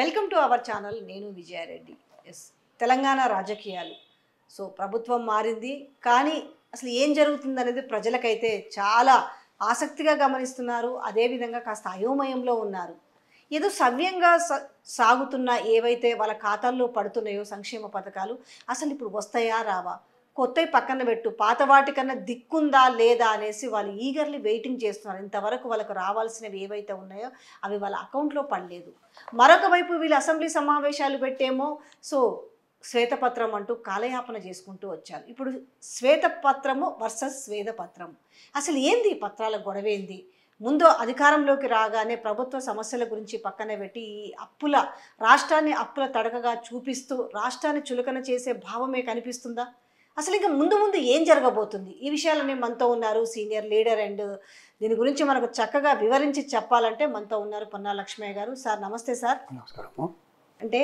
Welcome to our channel నేను Vijaya Reddy yes Telangana రాజకీయాలు so ప్రభుత్వం మారింది కానీ అసలు ఏం జరుగుతుంది అనేది ప్రజలకైతే చాలా ఆసక్తిగా గమనిస్తున్నారు అదేవిధంగా కాస్త అయోమయంలో ఉన్నారు ఏదో సవ్యంగా సాగుతున్న ఏవైతే వాళ్ళ ఖాతాల్లో పడుతున్నాయో సంక్షేమ పథకాలు అసలు ఇప్పుడు వస్తాయా రావా కొత్తవి పక్కన పెట్టు పాత వాటికన్నా దిక్కుందా లేదా అనేసి వాళ్ళు ఈగర్లీ వెయిటింగ్ చేస్తున్నారు ఇంతవరకు వాళ్ళకు రావాల్సినవి ఏవైతే ఉన్నాయో అవి వాళ్ళ అకౌంట్లో పడలేదు మరొక వైపు వీళ్ళు అసెంబ్లీ సమావేశాలు పెట్టేమో సో శ్వేతపత్రం అంటూ కాలయాపన చేసుకుంటూ వచ్చారు ఇప్పుడు శ్వేతపత్రము వర్సెస్ శ్వేతపత్రం అసలు ఏంది పత్రాల గొడవ ఏంది ముందు అధికారంలోకి రాగానే ప్రభుత్వ సమస్యల గురించి పక్కన పెట్టి ఈ అప్పుల రాష్ట్రాన్ని అప్పుల తడకగా చూపిస్తూ రాష్ట్రాన్ని చులకన చేసే భావమే కనిపిస్తుందా అసలు ఇంకా ముందు ముందు ఏం జరగబోతుంది ఈ మేము మనతో ఉన్నారు సీనియర్ లీడర్ అండ్ దీని గురించి మనకు చక్కగా వివరించి చెప్పాలంటే మనతో ఉన్నారు పొన్నా లక్ష్మయ్య గారు సార్ నమస్తే సార్ అంటే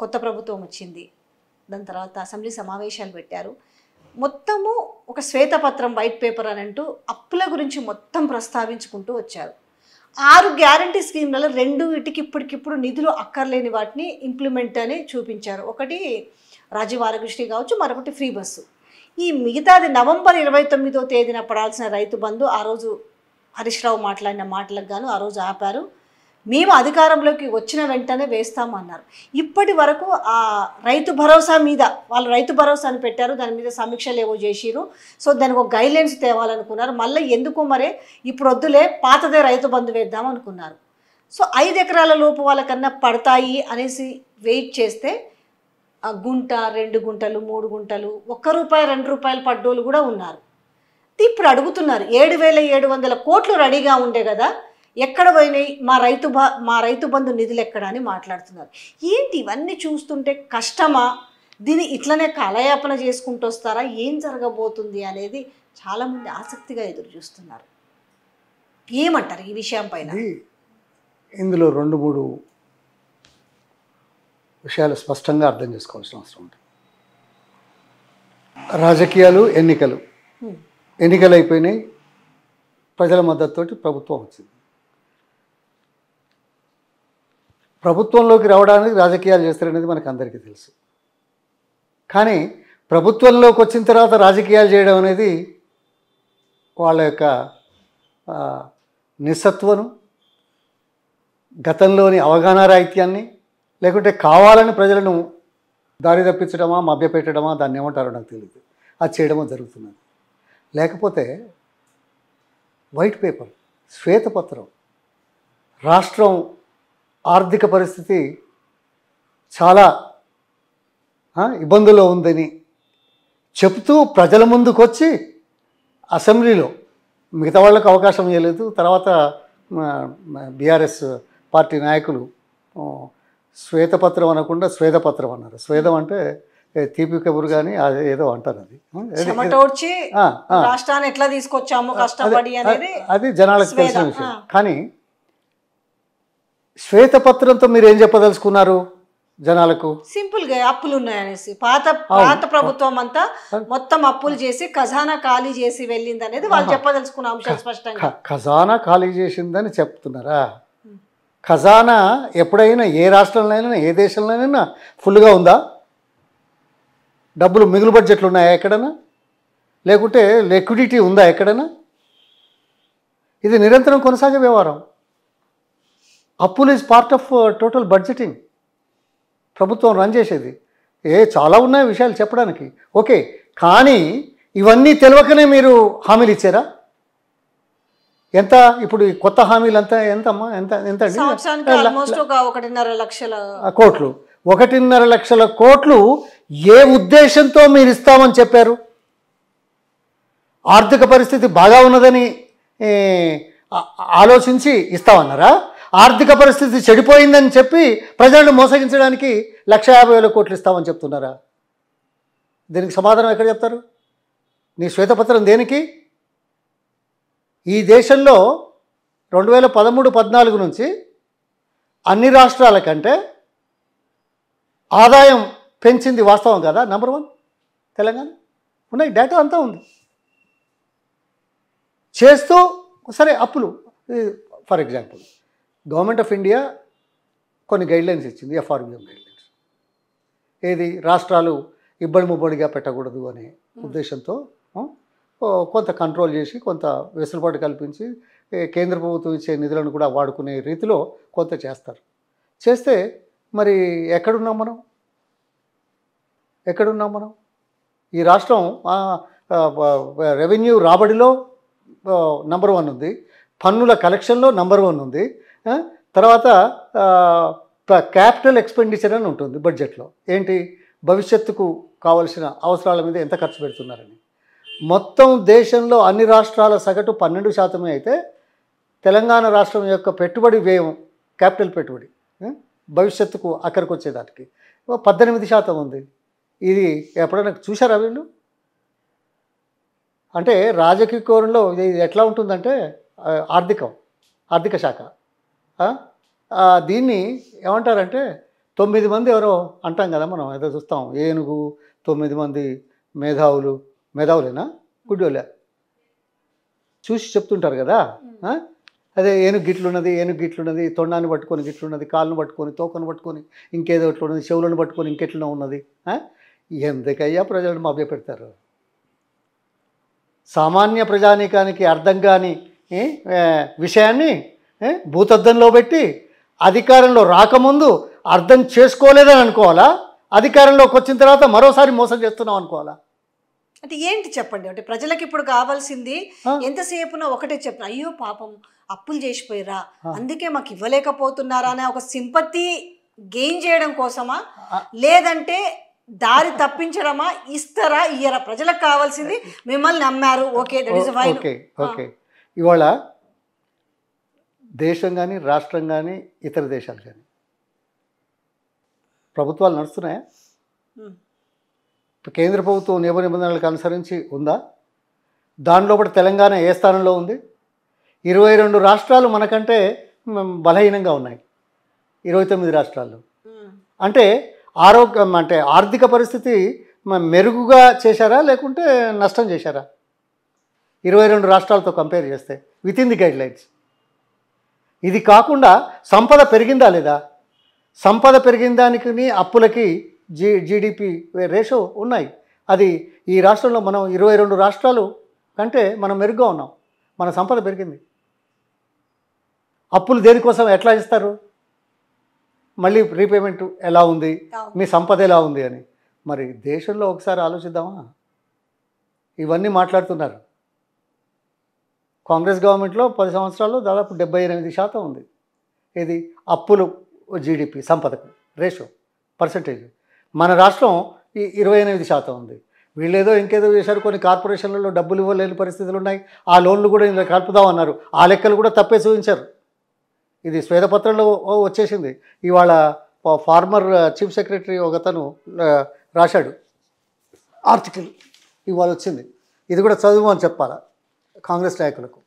కొత్త ప్రభుత్వం వచ్చింది దాని తర్వాత అసెంబ్లీ సమావేశాలు పెట్టారు మొత్తము ఒక శ్వేతపత్రం వైట్ పేపర్ అని అంటూ అప్పుల గురించి మొత్తం ప్రస్తావించుకుంటూ వచ్చారు ఆరు గ్యారంటీ స్కీమ్లలో రెండు ఇటుకిప్పటికిప్పుడు ఇప్పటికిప్పుడు నిధులు అక్కర్లేని వాటిని ఇంప్లిమెంట్ అని చూపించారు ఒకటి రాజీవ్ ఆరోగ్యశ్రీ కావచ్చు మరొకటి ఫ్రీ బస్సు ఈ మిగతాది నవంబర్ ఇరవై తొమ్మిదో తేదీన పడాల్సిన రైతు బంధు ఆ రోజు హరీష్ రావు మాట్లాడిన మాటలకు గాను ఆ రోజు ఆపారు మేము అధికారంలోకి వచ్చిన వెంటనే వేస్తామన్నారు ఇప్పటి వరకు ఆ రైతు భరోసా మీద వాళ్ళు రైతు భరోసాను పెట్టారు దాని మీద సమీక్షలు ఏవో చేసిరు సో దానికి ఒక గైడ్లైన్స్ తేవాలనుకున్నారు మళ్ళీ ఎందుకు మరే ఇప్పుడు వద్దులే పాతదే రైతు బంధు వేద్దాం అనుకున్నారు సో ఐదు ఎకరాల లోపు వాళ్ళకన్నా పడతాయి అనేసి వెయిట్ చేస్తే గుంట రెండు గుంటలు మూడు గుంటలు ఒక్క రూపాయి రెండు రూపాయలు పడ్డోళ్ళు కూడా ఉన్నారు ఇప్పుడు అడుగుతున్నారు ఏడు వేల ఏడు వందల కోట్లు రెడీగా ఉండే కదా ఎక్కడ పోయినాయి మా రైతు బా మా రైతు బంధు నిధులు ఎక్కడ అని మాట్లాడుతున్నారు ఏంటి ఇవన్నీ చూస్తుంటే కష్టమా దీన్ని ఇట్లనే కలయాపన చేసుకుంటూ వస్తారా ఏం జరగబోతుంది అనేది చాలామంది ఆసక్తిగా ఎదురు చూస్తున్నారు ఏమంటారు ఈ విషయం పైన ఇందులో రెండు మూడు విషయాలు స్పష్టంగా అర్థం చేసుకోవాల్సిన అవసరం ఉంది రాజకీయాలు ఎన్నికలు ఎన్నికలు అయిపోయినాయి ప్రజల మద్దతుతోటి ప్రభుత్వం వచ్చింది ప్రభుత్వంలోకి రావడానికి రాజకీయాలు చేస్తారనేది మనకు అందరికీ తెలుసు కానీ ప్రభుత్వంలోకి వచ్చిన తర్వాత రాజకీయాలు చేయడం అనేది వాళ్ళ యొక్క నిస్సత్వను గతంలోని అవగాహన రాహిత్యాన్ని లేకుంటే కావాలని ప్రజలను దారి తప్పించడమా మభ్యపెట్టడమా దాన్ని ఏమంటారో నాకు తెలియదు అది చేయడమో జరుగుతున్నది లేకపోతే వైట్ పేపర్ శ్వేతపత్రం రాష్ట్రం ఆర్థిక పరిస్థితి చాలా ఇబ్బందుల్లో ఉందని చెప్తూ ప్రజల ముందుకు వచ్చి అసెంబ్లీలో మిగతా వాళ్ళకు అవకాశం ఇవ్వలేదు తర్వాత బీఆర్ఎస్ పార్టీ నాయకులు శ్వేతపత్రం అనకుండా శ్వేతపత్రం అన్నారు శ్వేదం అంటే తీపి కబురు కానీ ఏదో అంటారు అది ఎట్లా అనేది అది జనాలకు తెలిసిన విషయం కానీ శ్వేతపత్రంతో మీరు ఏం చెప్పదలుచుకున్నారు జనాలకు సింపుల్ గా అప్పులు ఉన్నాయనేసి పాత పాత ప్రభుత్వం అంతా మొత్తం అప్పులు చేసి ఖజానా ఖాళీ చేసి వెళ్ళింది అనేది వాళ్ళు చెప్పదలుచుకున్న అంశం స్పష్టంగా ఖజానా ఖాళీ చేసిందని చెప్తున్నారా ఖజానా ఎప్పుడైనా ఏ రాష్ట్రంలోనైనా ఏ దేశంలోనైనా ఫుల్గా ఉందా డబ్బులు మిగులు బడ్జెట్లు ఉన్నాయా ఎక్కడైనా లేకుంటే లిక్విడిటీ ఉందా ఎక్కడైనా ఇది నిరంతరం కొనసాగే వ్యవహారం అప్పులు is part of uh, total budgeting ప్రభుత్వం రన్ చేసేది ఏ చాలా ఉన్నాయి విషయాలు చెప్పడానికి ఓకే కానీ ఇవన్నీ తెలియకనే మీరు హామీలు ఇచ్చారా ఎంత ఇప్పుడు ఈ కొత్త హామీలు ఎంత అమ్మా ఎంత ఎంత కోట్లు ఒకటిన్నర లక్షల కోట్లు ఏ ఉద్దేశంతో మీరు ఇస్తామని చెప్పారు ఆర్థిక పరిస్థితి బాగా ఉన్నదని ఆలోచించి ఇస్తామన్నారా ఆర్థిక పరిస్థితి చెడిపోయిందని చెప్పి ప్రజలను మోసగించడానికి లక్ష యాభై వేల కోట్లు ఇస్తామని చెప్తున్నారా దీనికి సమాధానం ఎక్కడ చెప్తారు నీ శ్వేతపత్రం దేనికి ఈ దేశంలో రెండు వేల పదమూడు పద్నాలుగు నుంచి అన్ని రాష్ట్రాల కంటే ఆదాయం పెంచింది వాస్తవం కదా నెంబర్ వన్ తెలంగాణ ఉన్నాయి డేటా అంతా ఉంది చేస్తూ సరే అప్పులు for example government of India కొన్ని గైడ్లైన్స్ ఇచ్చింది ఎఫ్ఆర్బిఎం గైడ్లైన్స్ ఏది రాష్ట్రాలు ఇబ్బడి ముబ్బడిగా పెట్టకూడదు అనే hmm. ఉద్దేశంతో కొంత కంట్రోల్ చేసి కొంత వెసులుబాటు కల్పించి కేంద్ర ప్రభుత్వం ఇచ్చే నిధులను కూడా వాడుకునే రీతిలో కొంత చేస్తారు చేస్తే మరి ఎక్కడున్నాం మనం ఎక్కడున్నాం మనం ఈ రాష్ట్రం రెవెన్యూ రాబడిలో నంబర్ వన్ ఉంది పన్నుల కలెక్షన్లో నంబర్ వన్ ఉంది తర్వాత క్యాపిటల్ ఎక్స్పెండిచర్ అని ఉంటుంది బడ్జెట్లో ఏంటి భవిష్యత్తుకు కావలసిన అవసరాల మీద ఎంత ఖర్చు పెడుతున్నారని మొత్తం దేశంలో అన్ని రాష్ట్రాల సగటు పన్నెండు శాతమే అయితే తెలంగాణ రాష్ట్రం యొక్క పెట్టుబడి వ్యయం క్యాపిటల్ పెట్టుబడి భవిష్యత్తుకు అక్కడికి వచ్చేదానికి పద్దెనిమిది శాతం ఉంది ఇది ఎప్పుడైనా చూసారా వీళ్ళు అంటే రాజకీయ కోరంలో ఇది ఎట్లా ఉంటుందంటే ఆర్థికం ఆర్థిక శాఖ దీన్ని ఏమంటారంటే తొమ్మిది మంది ఎవరో అంటాం కదా మనం ఏదో చూస్తాం ఏనుగు తొమ్మిది మంది మేధావులు మెదవులేనా గుడ్డోలే చూసి చెప్తుంటారు కదా అదే ఏనుగు గిట్లున్నది ఏనుగు గిట్లున్నది తొండాన్ని పట్టుకొని గిట్లున్నది కాళ్ళను పట్టుకొని తోకను పట్టుకొని ఇంకేదో ఉన్నది చెవులను పట్టుకొని ఇంకెట్లనో ఉన్నది ఎందుకయ్యా ప్రజలను పెడతారు సామాన్య ప్రజానీకానికి అర్థం కాని విషయాన్ని భూతద్దంలో పెట్టి అధికారంలో రాకముందు అర్థం చేసుకోలేదని అనుకోవాలా అధికారంలోకి వచ్చిన తర్వాత మరోసారి మోసం చేస్తున్నాం అనుకోవాలా అంటే ఏంటి చెప్పండి అంటే ప్రజలకు ఇప్పుడు కావాల్సింది ఎంతసేపునో ఒకటే చెప్పిన అయ్యో పాపం అప్పులు చేసిపోయిరా అందుకే మాకు ఇవ్వలేకపోతున్నారా అనే ఒక సింపతి గెయిన్ చేయడం కోసమా లేదంటే దారి తప్పించడమా ఇస్తారా ఇయ్యరా ప్రజలకు కావాల్సింది మిమ్మల్ని నమ్మారు ఓకే ఓకే ఇస్ ఓకే ఇవాళ దేశం కానీ రాష్ట్రం కానీ ఇతర దేశాలు కానీ ప్రభుత్వాలు నడుస్తున్నాయా కేంద్ర ప్రభుత్వం నియమ నిబంధనలకు అనుసరించి ఉందా దానిలో కూడా తెలంగాణ ఏ స్థానంలో ఉంది ఇరవై రెండు రాష్ట్రాలు మనకంటే బలహీనంగా ఉన్నాయి ఇరవై తొమ్మిది రాష్ట్రాలు అంటే ఆరోగ్యం అంటే ఆర్థిక పరిస్థితి మెరుగుగా చేశారా లేకుంటే నష్టం చేశారా ఇరవై రెండు రాష్ట్రాలతో కంపేర్ చేస్తే with in the guidelines ఇది కాకుండా సంపద పెరిగిందా లేదా సంపద పెరిగిన దానికి అప్పులకి జీ జీడిపి రేషో ఉన్నాయి అది ఈ రాష్ట్రంలో మనం ఇరవై రెండు రాష్ట్రాలు కంటే మనం మెరుగ్గా ఉన్నాం మన సంపద పెరిగింది అప్పులు దేనికోసం ఎట్లా ఇస్తారు మళ్ళీ రీపేమెంట్ ఎలా ఉంది మీ సంపద ఎలా ఉంది అని మరి దేశంలో ఒకసారి ఆలోచిద్దామా ఇవన్నీ మాట్లాడుతున్నారు కాంగ్రెస్ గవర్నమెంట్లో పది సంవత్సరాల్లో దాదాపు డెబ్బై ఎనిమిది శాతం ఉంది ఇది అప్పులు జీడిపి సంపదకు రేషో పర్సంటేజ్ మన రాష్ట్రం ఈ ఇరవై ఎనిమిది శాతం ఉంది వీళ్ళేదో ఇంకేదో చేశారు కొన్ని కార్పొరేషన్లలో డబ్బులు ఇవ్వలేని పరిస్థితులు ఉన్నాయి ఆ లోన్లు కూడా ఇందులో కలుపుదామన్నారు ఆ లెక్కలు కూడా తప్పే చూపించారు ఇది శ్వేతపత్రంలో వచ్చేసింది ఇవాళ ఫార్మర్ చీఫ్ సెక్రటరీ ఒకతను రాశాడు ఆర్టికల్ ఇవాళ వచ్చింది ఇది కూడా చదువుమని చెప్పాలా కాంగ్రెస్ నాయకులకు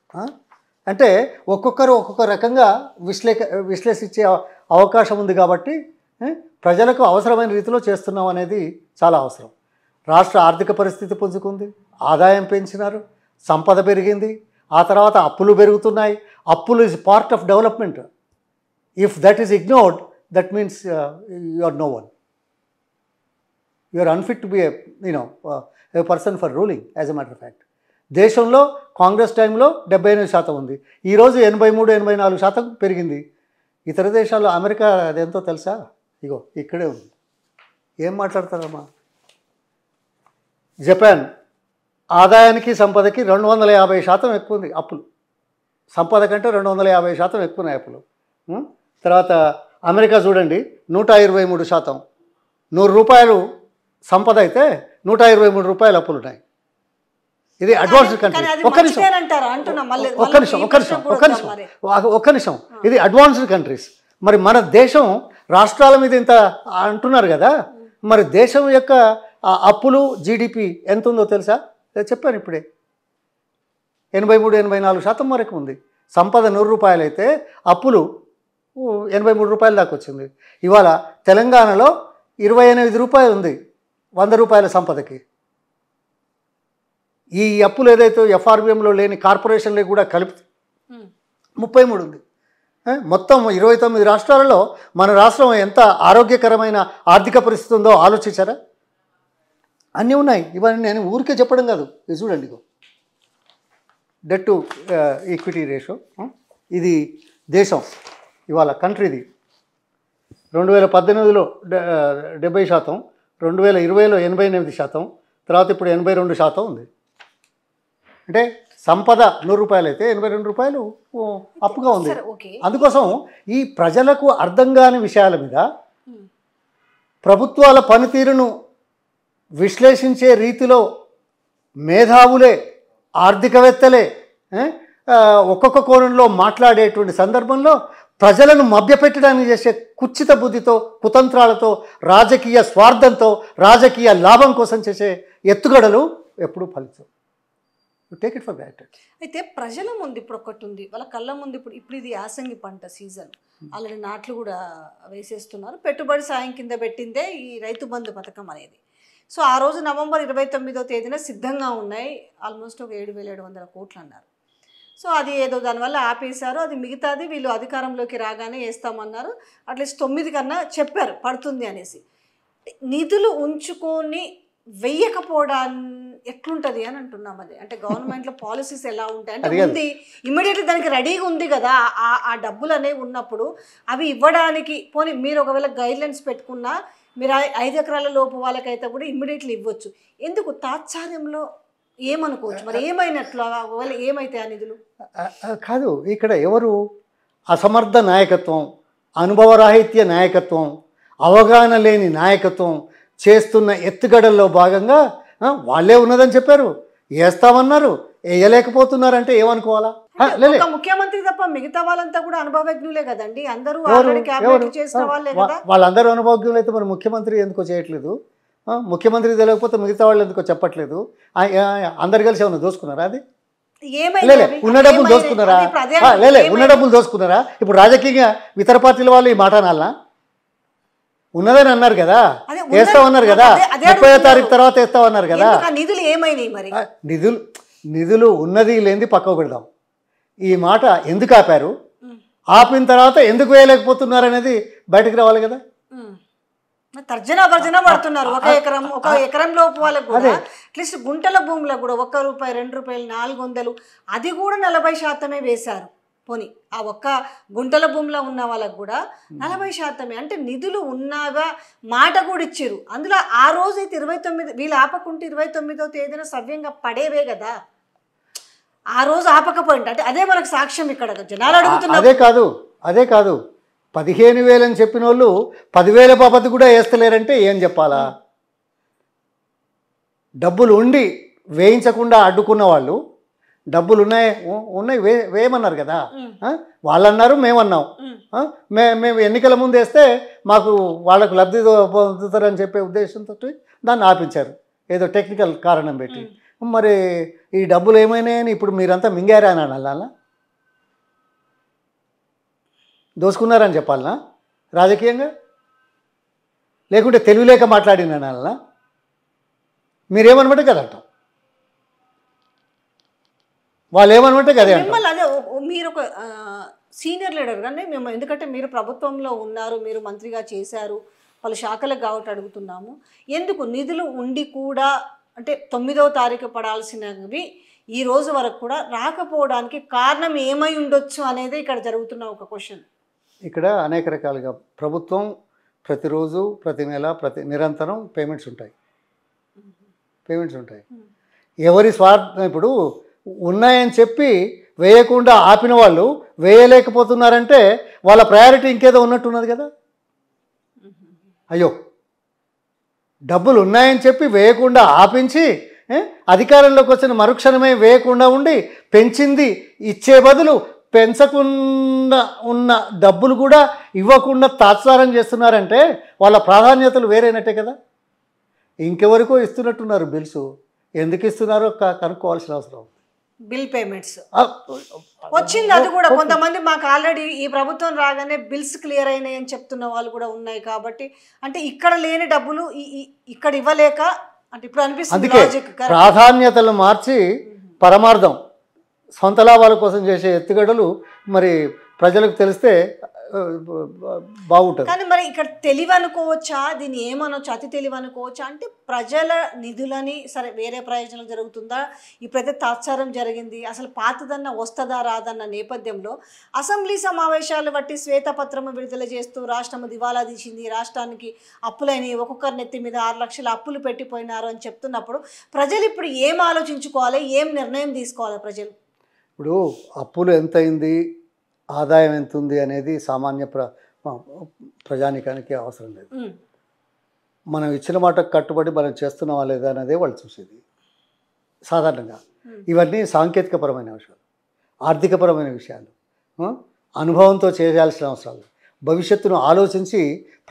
అంటే ఒక్కొక్కరు ఒక్కొక్క రకంగా విశ్లేక విశ్లేషించే అవకాశం ఉంది కాబట్టి ప్రజలకు అవసరమైన రీతిలో చేస్తున్నాం అనేది చాలా అవసరం రాష్ట్ర ఆర్థిక పరిస్థితి పుంజుకుంది ఆదాయం పెంచినారు సంపద పెరిగింది ఆ తర్వాత అప్పులు పెరుగుతున్నాయి అప్పులు is part of development if that is ignored that means you are no one you are unfit to be you know a person for ruling as a matter fact దేశంలో కాంగ్రెస్ టైంలో డెబ్బై ఎనిమిది శాతం ఉంది ఈరోజు ఎనభై మూడు ఎనభై నాలుగు శాతం పెరిగింది ఇతర దేశాల్లో అమెరికా అదేంతో తెలుసా ఇగో ఇక్కడే ఉంది ఏం మాట్లాడతారమ్మా జపాన్ ఆదాయానికి సంపదకి రెండు వందల యాభై శాతం ఎక్కువ ఉంది అప్పులు సంపద కంటే రెండు వందల యాభై శాతం ఎక్కువ ఉన్నాయి అప్పులు తర్వాత అమెరికా చూడండి నూట ఇరవై మూడు శాతం నూరు రూపాయలు సంపద అయితే నూట ఇరవై మూడు రూపాయలు అప్పులు ఉన్నాయి ఇది అడ్వాన్స్డ్ కంట్రీ ఒక్క నిమిషం ఒక్క నిమిషం ఒక్క నిమిషం ఒక్క నిమిషం ఒక్క నిమిషం ఇది అడ్వాన్స్డ్ కంట్రీస్ మరి మన దేశం రాష్ట్రాల మీద ఇంత అంటున్నారు కదా మరి దేశం యొక్క అప్పులు జీడిపి ఎంత ఉందో తెలుసా చెప్పాను ఇప్పుడే ఎనభై మూడు ఎనభై నాలుగు శాతం వరకు ఉంది సంపద నూరు రూపాయలు అయితే అప్పులు ఎనభై మూడు రూపాయల దాకా వచ్చింది ఇవాళ తెలంగాణలో ఇరవై ఎనిమిది రూపాయలు ఉంది వంద రూపాయల సంపదకి ఈ అప్పులు ఏదైతే ఎఫ్ఆర్బిఎంలో లేని కార్పొరేషన్లు కూడా కలిపి ముప్పై మూడు ఉంది మొత్తం ఇరవై తొమ్మిది రాష్ట్రాలలో మన రాష్ట్రం ఎంత ఆరోగ్యకరమైన ఆర్థిక పరిస్థితి ఉందో ఆలోచించారా అన్నీ ఉన్నాయి ఇవన్నీ నేను ఊరికే చెప్పడం కాదు ఇది చూడండి డెట్ టు ఈక్విటీ రేషియో ఇది దేశం ఇవాళ కంట్రీది రెండు వేల పద్దెనిమిదిలో డెబ్బై శాతం రెండు వేల ఇరవైలో ఎనభై ఎనిమిది శాతం తర్వాత ఇప్పుడు ఎనభై రెండు శాతం ఉంది అంటే సంపద నూరు రూపాయలు అయితే ఎనభై రెండు రూపాయలు అప్పుగా ఉంది అందుకోసం ఈ ప్రజలకు అర్థం కాని విషయాల మీద ప్రభుత్వాల పనితీరును విశ్లేషించే రీతిలో మేధావులే ఆర్థికవేత్తలే ఒక్కొక్క కోణంలో మాట్లాడేటువంటి సందర్భంలో ప్రజలను మభ్యపెట్టడానికి చేసే కుచ్చిత బుద్ధితో కుతంత్రాలతో రాజకీయ స్వార్థంతో రాజకీయ లాభం కోసం చేసే ఎత్తుగడలు ఎప్పుడూ ఫలితం టేక్ ఇట్ ఫర్ గ్రాంటెడ్ అయితే ప్రజల ముందు ఇప్పుడు ఒకటి ఉంది వాళ్ళ కళ్ళ ముందు ఇప్పుడు ఇప్పుడు ఇది యాసంగి పంట సీజన్ hmm. అలాంటి నాట్లు కూడా వేసేస్తున్నారు పెట్టుబడి సాయం కింద పెట్టిందే ఈ రైతు బంధు పథకం అనేది సో ఆ రోజు నవంబర్ ఇరవై తొమ్మిదో తేదీన సిద్ధంగా ఉన్నాయి ఆల్మోస్ట్ ఒక ఏడు వేల ఏడు వందల కోట్లు అన్నారు సో అది ఏదో దానివల్ల ఆపేశారు అది మిగతాది వీళ్ళు అధికారంలోకి రాగానే వేస్తామన్నారు అట్లీస్ట్ తొమ్మిది కన్నా చెప్పారు పడుతుంది అనేసి నిధులు ఉంచుకొని వేయకపోవడా ఎట్లుంటది అని అంటున్నాం అది అంటే గవర్నమెంట్ లో పాలసీస్ ఎలా ఉంటాయి అంటే ఉంది ఇమ్మీడియట్లీ దానికి రెడీగా ఉంది కదా ఆ ఆ డబ్బులు అనేవి ఉన్నప్పుడు అవి ఇవ్వడానికి పోనీ మీరు ఒకవేళ గైడ్లైన్స్ పెట్టుకున్నా మీరు ఐదు ఎకరాల లోపు వాళ్ళకైతే కూడా ఇమ్మీడియట్లీ ఇవ్వచ్చు ఎందుకు తాత్సార్యంలో ఏమనుకోవచ్చు మరి ఏమైనట్లు ఒకవేళ ఏమైతే ఆ నిధులు కాదు ఇక్కడ ఎవరు అసమర్థ నాయకత్వం అనుభవరాహిత్య నాయకత్వం అవగాహన లేని నాయకత్వం చేస్తున్న ఎత్తుగడల్లో భాగంగా వాళ్ళే ఉన్నదని చెప్పారు వేస్తామన్నారు వేయలేకపోతున్నారంటే ఏమనుకోవాలా ముఖ్యమంత్రి తప్ప మిగతా వాళ్ళంతా కూడా అనుభవజ్ఞులే కదండి అందరూ వాళ్ళందరూ అనుభవజ్ఞులు అయితే మరి ముఖ్యమంత్రి ఎందుకో చేయట్లేదు ముఖ్యమంత్రి తెలియకపోతే మిగతా వాళ్ళు ఎందుకో చెప్పట్లేదు అందరు కలిసి ఏమైనా దోసుకున్నారా అది ఉన్న డబ్బులు దోసుకున్నారా లేలే ఉన్న డబ్బులు దోసుకున్నారా ఇప్పుడు రాజకీయంగా ఇతర పార్టీల వాళ్ళు ఈ మాట నాలా ఉన్నదని అన్నారు కదా ఉన్నారు కదా ముప్పై తారీఖు తర్వాత ఉన్నారు కదా నిధులు ఏమైనాయి మరి నిధులు నిధులు ఉన్నది లేనిది పక్కకు పెడదాం ఈ మాట ఎందుకు ఆపారు ఆపిన తర్వాత ఎందుకు వేయలేకపోతున్నారు అనేది బయటకు రావాలి కదా పడుతున్నారు ఒక ఎకరం ఒక ఎకరం లోపు అట్లీస్ట్ గుంటల భూములకు కూడా ఒక్క రూపాయి రెండు రూపాయలు నాలుగు వందలు అది కూడా నలభై శాతమే వేశారు పోని ఆ ఒక్క గుంటల భూమిలో ఉన్న వాళ్ళకు కూడా నలభై శాతమే అంటే నిధులు ఉన్నాగా మాట కూడా ఇచ్చారు అందులో ఆ రోజు అయితే ఇరవై తొమ్మిది వీళ్ళు ఆపకుంటే ఇరవై తొమ్మిదో తేదీన సవ్యంగా పడేవే కదా ఆ రోజు ఆపకపోయింది అంటే అదే మనకు సాక్ష్యం ఇక్కడ జనాలు అడుగుతున్నారు అదే కాదు అదే కాదు పదిహేను వేలు అని చెప్పిన వాళ్ళు పదివేల పాపతి కూడా వేస్తలేరంటే ఏం చెప్పాలా డబ్బులు ఉండి వేయించకుండా అడ్డుకున్న వాళ్ళు డబ్బులు ఉన్నాయి ఉన్నాయి వే వేయమన్నారు కదా వాళ్ళు అన్నారు మేమన్నాం మే మేము ఎన్నికల ముందు వేస్తే మాకు వాళ్ళకు లబ్ధి పొందుతారని చెప్పే ఉద్దేశంతో దాన్ని ఆపించారు ఏదో టెక్నికల్ కారణం పెట్టి మరి ఈ డబ్బులు ఏమైనాయని ఇప్పుడు మీరంతా మింగారా అని అనాలా దోసుకున్నారని చెప్పాలనా రాజకీయంగా లేకుంటే తెలివిలేక మాట్లాడినా అనాలనా మీరేమనమాట కదంటాం వాళ్ళు ఏమనుకుంటే కదా మిమ్మల్ని అదే మీరు ఒక సీనియర్ లీడర్ కానీ మేము ఎందుకంటే మీరు ప్రభుత్వంలో ఉన్నారు మీరు మంత్రిగా చేశారు పలు శాఖలకు కాబట్టి అడుగుతున్నాము ఎందుకు నిధులు ఉండి కూడా అంటే తొమ్మిదవ తారీఖు పడాల్సినవి ఈ రోజు వరకు కూడా రాకపోవడానికి కారణం ఏమై ఉండొచ్చు అనేది ఇక్కడ జరుగుతున్న ఒక క్వశ్చన్ ఇక్కడ అనేక రకాలుగా ప్రభుత్వం ప్రతిరోజు ప్రతి నెల ప్రతి నిరంతరం పేమెంట్స్ ఉంటాయి పేమెంట్స్ ఉంటాయి ఎవరి స్వార్థం ఇప్పుడు ఉన్నాయని చెప్పి వేయకుండా ఆపిన వాళ్ళు వేయలేకపోతున్నారంటే వాళ్ళ ప్రయారిటీ ఇంకేదో ఉన్నట్టున్నది కదా అయ్యో డబ్బులు ఉన్నాయని చెప్పి వేయకుండా ఆపించి అధికారంలోకి వచ్చిన మరుక్షణమే వేయకుండా ఉండి పెంచింది ఇచ్చే బదులు పెంచకుండా ఉన్న డబ్బులు కూడా ఇవ్వకుండా తాత్సారం చేస్తున్నారంటే వాళ్ళ ప్రాధాన్యతలు వేరైనట్టే కదా ఇంకెవరికో ఇస్తున్నట్టున్నారు బిల్సు ఎందుకు ఇస్తున్నారో కనుక్కోవాల్సిన అవసరం బిల్ పేమెంట్స్ వచ్చింది అది కూడా కొంతమంది మాకు ఆల్రెడీ ఈ ప్రభుత్వం రాగానే బిల్స్ క్లియర్ అయినాయి అని చెప్తున్న వాళ్ళు కూడా ఉన్నాయి కాబట్టి అంటే ఇక్కడ లేని డబ్బులు ఇక్కడ ఇవ్వలేక అంటే ఇప్పుడు అనిపిస్తుంది ప్రాధాన్యతలు మార్చి పరమార్థం సొంత లాభాల కోసం చేసే ఎత్తుగడలు మరి ప్రజలకు తెలిస్తే బాగుంటుంది కానీ మరి ఇక్కడ తెలివి అనుకోవచ్చా దీన్ని ఏమనొచ్చు అతి తెలివి అనుకోవచ్చా అంటే ప్రజల నిధులని సరే వేరే ప్రయోజనం జరుగుతుందా ఇప్పుడైతే తాత్సారం జరిగింది అసలు పాతదన్న వస్తుందా రాదన్న నేపథ్యంలో అసెంబ్లీ సమావేశాలు బట్టి శ్వేతపత్రము విడుదల చేస్తూ రాష్ట్రము దివాలా తీసింది రాష్ట్రానికి అప్పులైనవి ఒక్కొక్కరి నెత్తి మీద ఆరు లక్షల అప్పులు పెట్టిపోయినారు అని చెప్తున్నప్పుడు ప్రజలు ఇప్పుడు ఏం ఆలోచించుకోవాలి ఏం నిర్ణయం తీసుకోవాలి ప్రజలు ఇప్పుడు అప్పులు ఎంతైంది ఆదాయం ఎంత ఉంది అనేది సామాన్య ప్ర ప్రజానికానికి అవసరం లేదు మనం ఇచ్చిన మాటకు కట్టుబడి మనం చేస్తున్నామా లేదా అనేది వాళ్ళు చూసేది సాధారణంగా ఇవన్నీ సాంకేతికపరమైన విషయాలు ఆర్థికపరమైన విషయాలు అనుభవంతో చేయాల్సిన అవసరాలు భవిష్యత్తును ఆలోచించి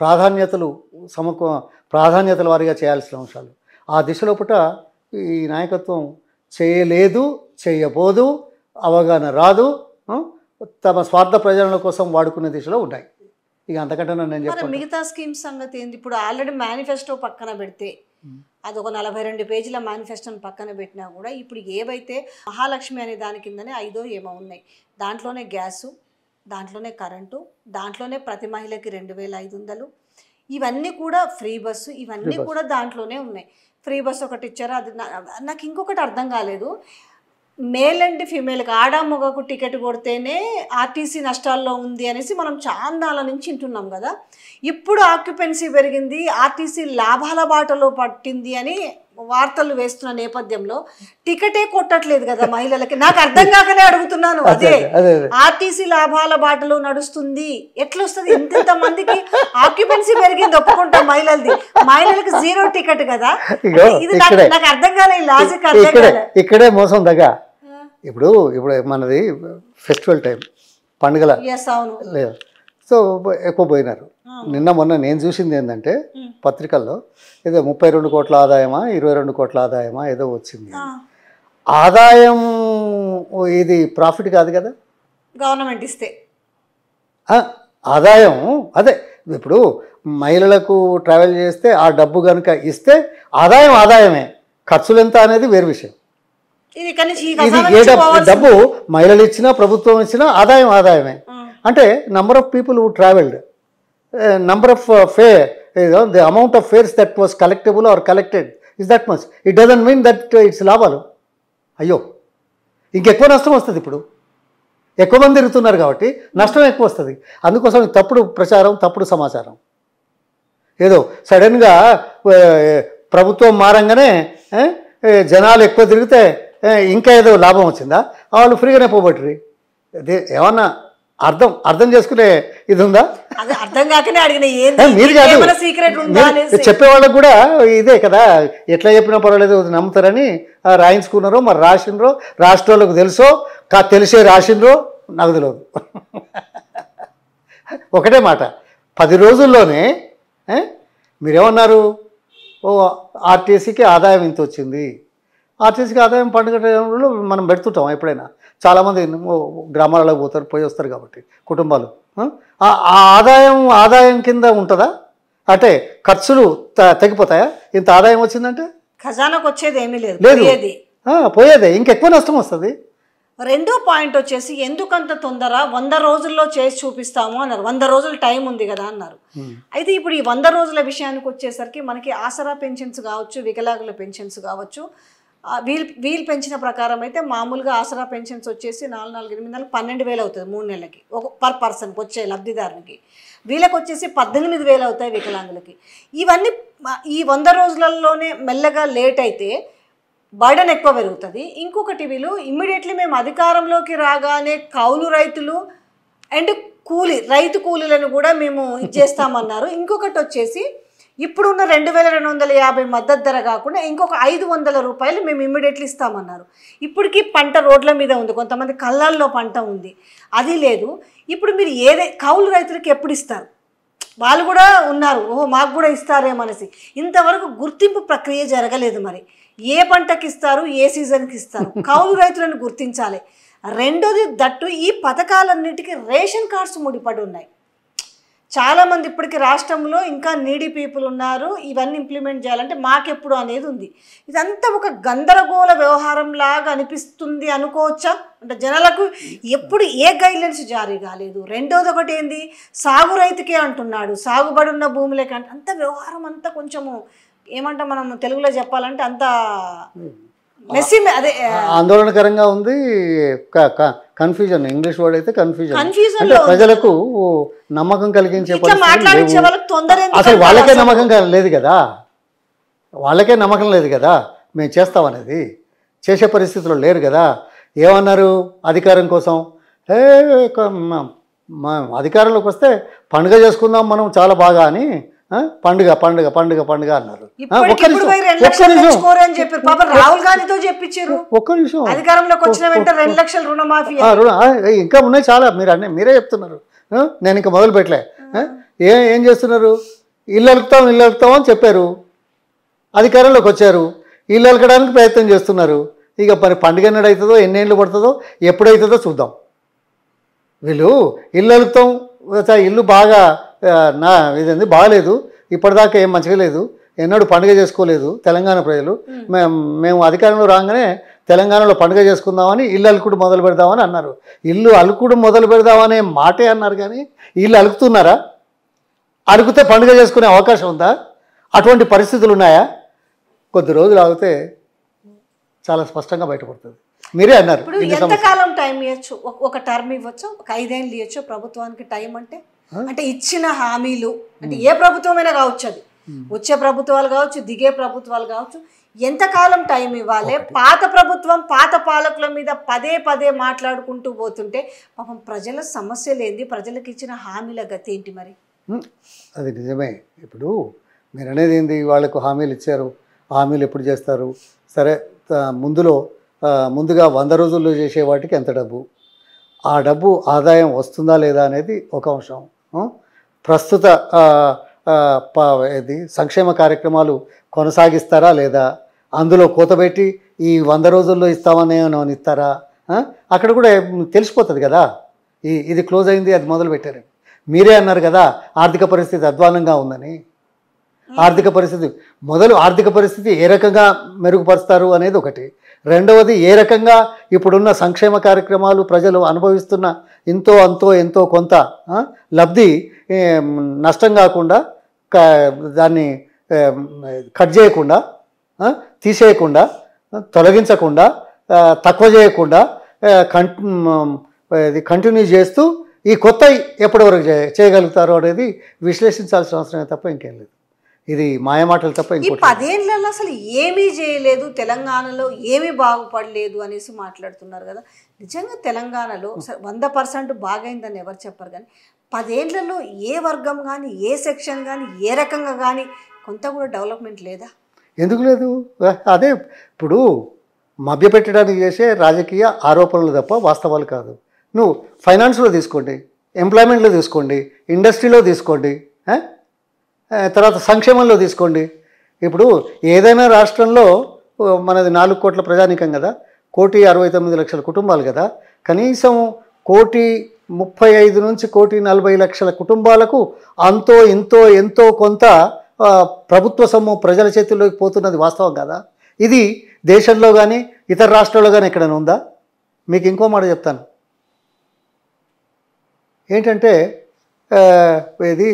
ప్రాధాన్యతలు సమకు ప్రాధాన్యతల వారిగా చేయాల్సిన అంశాలు ఆ దిశలో పుట ఈ నాయకత్వం చేయలేదు చేయబోదు అవగాహన రాదు తమ స్వార్థ ప్రజల కోసం వాడుకునే దిశలో ఉన్నాయి ఇక అంతకంటే నేను చెప్పాను మిగతా స్కీమ్స్ సంగతి ఏంటి ఇప్పుడు ఆల్రెడీ మేనిఫెస్టో పక్కన పెడితే అది ఒక నలభై రెండు పేజీల మేనిఫెస్టోని పక్కన పెట్టినా కూడా ఇప్పుడు ఏవైతే మహాలక్ష్మి అనే దాని కిందనే ఐదో ఏమో ఉన్నాయి దాంట్లోనే గ్యాసు దాంట్లోనే కరెంటు దాంట్లోనే ప్రతి మహిళకి రెండు వేల ఐదు వందలు ఇవన్నీ కూడా ఫ్రీ బస్సు ఇవన్నీ కూడా దాంట్లోనే ఉన్నాయి ఫ్రీ బస్సు ఒకటి ఇచ్చారు అది నాకు ఇంకొకటి అర్థం కాలేదు మేల్ అండ్ ఫీమేల్కి ఆడ మగకు టికెట్ కొడితేనే ఆర్టీసీ నష్టాల్లో ఉంది అనేసి మనం చాందాల నుంచి వింటున్నాం కదా ఇప్పుడు ఆక్యుపెన్సీ పెరిగింది ఆర్టీసీ లాభాల బాటలో పట్టింది అని వార్తలు వేస్తున్న నేపథ్యంలో టికెటే కొట్టట్లేదు కదా మహిళలకి నాకు అర్థం కాకనే అడుగుతున్నాను అదే ఆర్టీసీ లాభాల బాటలో నడుస్తుంది ఎట్లొస్తుంది ఇంత మందికి ఆక్యుపెన్సీ పెరిగింది ఒప్పుకుంటాం మహిళలది మహిళలకు జీరో టికెట్ కదా ఇది నాకు అర్థం కాలే లాజిక్ అర్థం కాలే ఇక్కడే మోసం దగ్గర ఇప్పుడు ఇప్పుడు మనది ఫెస్టివల్ టైం పండుగల లేదు సో ఎక్కువ పోయినారు నిన్న మొన్న నేను చూసింది ఏంటంటే పత్రికల్లో ఏదో ముప్పై రెండు కోట్ల ఆదాయమా ఇరవై రెండు కోట్ల ఆదాయమా ఏదో వచ్చింది ఆదాయం ఇది ప్రాఫిట్ కాదు కదా గవర్నమెంట్ ఇస్తే ఆదాయం అదే ఇప్పుడు మహిళలకు ట్రావెల్ చేస్తే ఆ డబ్బు కనుక ఇస్తే ఆదాయం ఆదాయమే ఖర్చులు ఎంత అనేది వేరు విషయం ఇది డబ్బు మహిళలు ఇచ్చినా ప్రభుత్వం ఇచ్చినా ఆదాయం ఆదాయమే అంటే number of people who travelled number of fare the amount of fares that was collectable or collected is that much it doesn't mean that it's లాభాలు అయ్యో ఇంకెక్కువ నష్టం వస్తుంది ఇప్పుడు ఎక్కువ మంది తిరుగుతున్నారు కాబట్టి నష్టం ఎక్కువ వస్తుంది అందుకోసం తప్పుడు ప్రచారం తప్పుడు సమాచారం ఏదో సడన్గా ప్రభుత్వం మారంగానే జనాలు ఎక్కువ తిరిగితే ఇంకా ఏదో లాభం వచ్చిందా వాళ్ళు ఫ్రీగానే పోబట్టి ఏమన్నా అర్థం అర్థం చేసుకునే ఇది ఉందా అర్థం మీరు కాదు చెప్పేవాళ్ళకి కూడా ఇదే కదా ఎట్లా చెప్పినా పర్వాలేదు నమ్ముతారని రాయించుకున్నారో మరి రాసినరో రాష్ట్రాలకు తెలుసో కా తెలిసే రాసినరో నాకు తెలియదు ఒకటే మాట పది రోజుల్లోనే మీరేమన్నారు ఓ ఆర్టీసీకి ఆదాయం ఇంత వచ్చింది ఆర్టీసీకి ఆదాయం పండుగ మనం పెడుతుంటాం ఎప్పుడైనా చాలామంది గ్రామాలలో పోతారు పోయి వస్తారు కాబట్టి కుటుంబాలు ఆ ఆదాయం ఆదాయం కింద ఉంటుందా అంటే ఖర్చులు తగ్గిపోతాయా ఇంత ఆదాయం వచ్చిందంటే ఖజానాకు వచ్చేది ఏమీ లేదు పోయేది పోయేది ఇంకెక్కువ నష్టం వస్తుంది రెండో పాయింట్ వచ్చేసి ఎందుకంత తొందర వంద రోజుల్లో చేసి చూపిస్తాము అన్నారు వంద రోజులు టైం ఉంది కదా అన్నారు అయితే ఇప్పుడు ఈ వంద రోజుల విషయానికి వచ్చేసరికి మనకి ఆసరా పెన్షన్స్ కావచ్చు వికలాగుల పెన్షన్స్ కావచ్చు వీల్ వీలు పెంచిన ప్రకారం అయితే మామూలుగా ఆసరా పెన్షన్స్ వచ్చేసి నాలుగు నాలుగు ఎనిమిది నాలుగు పన్నెండు వేలు అవుతుంది మూడు నెలలకి ఒక పర్ పర్సన్కి వచ్చే లబ్ధిదారునికి వీళ్ళకి వచ్చేసి పద్దెనిమిది వేలు అవుతాయి వికలాంగులకి ఇవన్నీ ఈ వంద రోజులలోనే మెల్లగా లేట్ అయితే బర్డన్ ఎక్కువ పెరుగుతుంది ఇంకొకటి వీళ్ళు ఇమ్మీడియట్లీ మేము అధికారంలోకి రాగానే కౌలు రైతులు అండ్ కూలి రైతు కూలీలను కూడా మేము ఇచ్చేస్తామన్నారు ఇంకొకటి వచ్చేసి ఇప్పుడున్న రెండు వేల రెండు వందల యాభై మద్దతు ధర కాకుండా ఇంకొక ఐదు వందల రూపాయలు మేము ఇమ్మీడియట్లీ ఇస్తామన్నారు ఇప్పటికీ పంట రోడ్ల మీద ఉంది కొంతమంది కళ్ళల్లో పంట ఉంది అది లేదు ఇప్పుడు మీరు ఏదే కౌలు రైతులకు ఎప్పుడు ఇస్తారు వాళ్ళు కూడా ఉన్నారు ఓహో మాకు కూడా ఇస్తారే మనసి ఇంతవరకు గుర్తింపు ప్రక్రియ జరగలేదు మరి ఏ పంటకి ఇస్తారు ఏ సీజన్కి ఇస్తారు కౌలు రైతులను గుర్తించాలి రెండోది దట్టు ఈ పథకాలన్నిటికీ రేషన్ కార్డ్స్ ముడిపడి ఉన్నాయి చాలామంది ఇప్పటికీ రాష్ట్రంలో ఇంకా నీడీ పీపుల్ ఉన్నారు ఇవన్నీ ఇంప్లిమెంట్ చేయాలంటే మాకెప్పుడు అనేది ఉంది ఇదంతా ఒక గందరగోళ వ్యవహారం లాగా అనిపిస్తుంది అనుకోవచ్చా అంటే జనాలకు ఎప్పుడు ఏ గైడ్లైన్స్ జారీ కాలేదు రెండోది ఒకటి ఏంది సాగు రైతుకే అంటున్నాడు సాగుబడి ఉన్న భూములే కంటే అంత వ్యవహారం అంతా కొంచెము ఏమంటే మనం తెలుగులో చెప్పాలంటే అంత ఆందోళనకరంగా ఉంది కన్ఫ్యూజన్ ఇంగ్లీష్ వర్డ్ అయితే కన్ఫ్యూజన్ అంటే ప్రజలకు నమ్మకం కలిగించే అసలు వాళ్ళకే నమ్మకం లేదు కదా వాళ్ళకే నమ్మకం లేదు కదా మేము చేస్తాం అనేది చేసే పరిస్థితుల్లో లేరు కదా ఏమన్నారు అధికారం కోసం ఏ అధికారంలోకి వస్తే పండుగ చేసుకుందాం మనం చాలా బాగా అని పండుగ పండుగ పండుగ పండుగ అన్నారు రెండు ఇంకా ఉన్నాయి చాలా మీరు అన్నీ మీరే చెప్తున్నారు నేను ఇంకా మొదలు పెట్టలే ఏం ఏం చేస్తున్నారు ఇల్లు అలుకుతాం ఇల్లు అలుకుతాం అని చెప్పారు అధికారంలోకి వచ్చారు ఇల్లు అలకడానికి ప్రయత్నం చేస్తున్నారు ఇక మరి పండుగ ఎన్నడ అవుతుందో ఎన్నేళ్ళు పడుతుందో ఎప్పుడైతుందో చూద్దాం వీళ్ళు ఇల్లు అలుకుతాం ఇల్లు బాగా నా ఇదేంది బాగాలేదు ఇప్పటిదాకా ఏం మంచిగా లేదు ఎన్నడూ పండుగ చేసుకోలేదు తెలంగాణ ప్రజలు మేము మేము అధికారంలో రాగానే తెలంగాణలో పండుగ చేసుకుందామని ఇల్లు అలుకుడు మొదలు పెడదామని అన్నారు ఇల్లు అలుకుడు మొదలు పెడదామనే మాటే అన్నారు కానీ ఇల్లు అలుకుతున్నారా అలుకుతే పండుగ చేసుకునే అవకాశం ఉందా అటువంటి పరిస్థితులు ఉన్నాయా కొద్ది రోజులు ఆగితే చాలా స్పష్టంగా బయటపడుతుంది మీరే అన్నారు ఎంతకాలం టైం ఇవ్వచ్చు ఒక టర్మ్ ఇవ్వచ్చు ఒక ఐదేళ్ళు ఇవ్వచ్చు ప్రభుత్వానికి టైం అంటే అంటే ఇచ్చిన హామీలు అంటే ఏ ప్రభుత్వమైనా కావచ్చు అది వచ్చే ప్రభుత్వాలు కావచ్చు దిగే ప్రభుత్వాలు కావచ్చు ఎంతకాలం టైం ఇవ్వాలి పాత ప్రభుత్వం పాత పాలకుల మీద పదే పదే మాట్లాడుకుంటూ పోతుంటే పాపం ప్రజల సమస్యలేంది ప్రజలకు ఇచ్చిన హామీల గతి ఏంటి మరి అది నిజమే ఇప్పుడు మీరు అనేది ఏంది వాళ్ళకు హామీలు ఇచ్చారు హామీలు ఎప్పుడు చేస్తారు సరే ముందులో ముందుగా వంద రోజుల్లో చేసే వాటికి ఎంత డబ్బు ఆ డబ్బు ఆదాయం వస్తుందా లేదా అనేది ఒక అంశం ప్రస్తుత ఇది సంక్షేమ కార్యక్రమాలు కొనసాగిస్తారా లేదా అందులో కూతబెట్టి ఈ వంద రోజుల్లో ఇస్తామని ఇస్తారా అక్కడ కూడా తెలిసిపోతుంది కదా ఈ ఇది క్లోజ్ అయింది అది మొదలు పెట్టారు మీరే అన్నారు కదా ఆర్థిక పరిస్థితి అధ్వానంగా ఉందని ఆర్థిక పరిస్థితి మొదలు ఆర్థిక పరిస్థితి ఏ రకంగా మెరుగుపరుస్తారు అనేది ఒకటి రెండవది ఏ రకంగా ఇప్పుడున్న సంక్షేమ కార్యక్రమాలు ప్రజలు అనుభవిస్తున్న ఇంతో అంతో ఎంతో కొంత లబ్ధి నష్టం కాకుండా దాన్ని కట్ చేయకుండా తీసేయకుండా తొలగించకుండా తక్కువ చేయకుండా ఇది కంటిన్యూ చేస్తూ ఈ కొత్త ఎప్పటివరకు చేయగలుగుతారు అనేది విశ్లేషించాల్సిన అవసరమే తప్ప ఇంకేం లేదు ఇది మాయమాటలు తప్ప ఈ పదేళ్ళలో అసలు ఏమీ చేయలేదు తెలంగాణలో ఏమీ బాగుపడలేదు అనేసి మాట్లాడుతున్నారు కదా నిజంగా తెలంగాణలో వంద పర్సెంట్ బాగైందని ఎవరు చెప్పరు కానీ పదేళ్లలో ఏ వర్గం కానీ ఏ సెక్షన్ కానీ ఏ రకంగా కానీ కొంత కూడా డెవలప్మెంట్ లేదా ఎందుకు లేదు అదే ఇప్పుడు మభ్యపెట్టడానికి చేసే రాజకీయ ఆరోపణలు తప్ప వాస్తవాలు కాదు నువ్వు ఫైనాన్స్లో తీసుకోండి ఎంప్లాయ్మెంట్లో తీసుకోండి ఇండస్ట్రీలో తీసుకోండి తర్వాత సంక్షేమంలో తీసుకోండి ఇప్పుడు ఏదైనా రాష్ట్రంలో మనది నాలుగు కోట్ల ప్రజానీకం కదా కోటి అరవై తొమ్మిది లక్షల కుటుంబాలు కదా కనీసం కోటి ముప్పై ఐదు నుంచి కోటి నలభై లక్షల కుటుంబాలకు అంతో ఇంతో ఎంతో కొంత ప్రభుత్వ సొమ్ము ప్రజల చేతుల్లోకి పోతున్నది వాస్తవం కదా ఇది దేశంలో కానీ ఇతర రాష్ట్రాల్లో కానీ ఎక్కడైనా ఉందా మీకు ఇంకో మాట చెప్తాను ఏంటంటే ఇది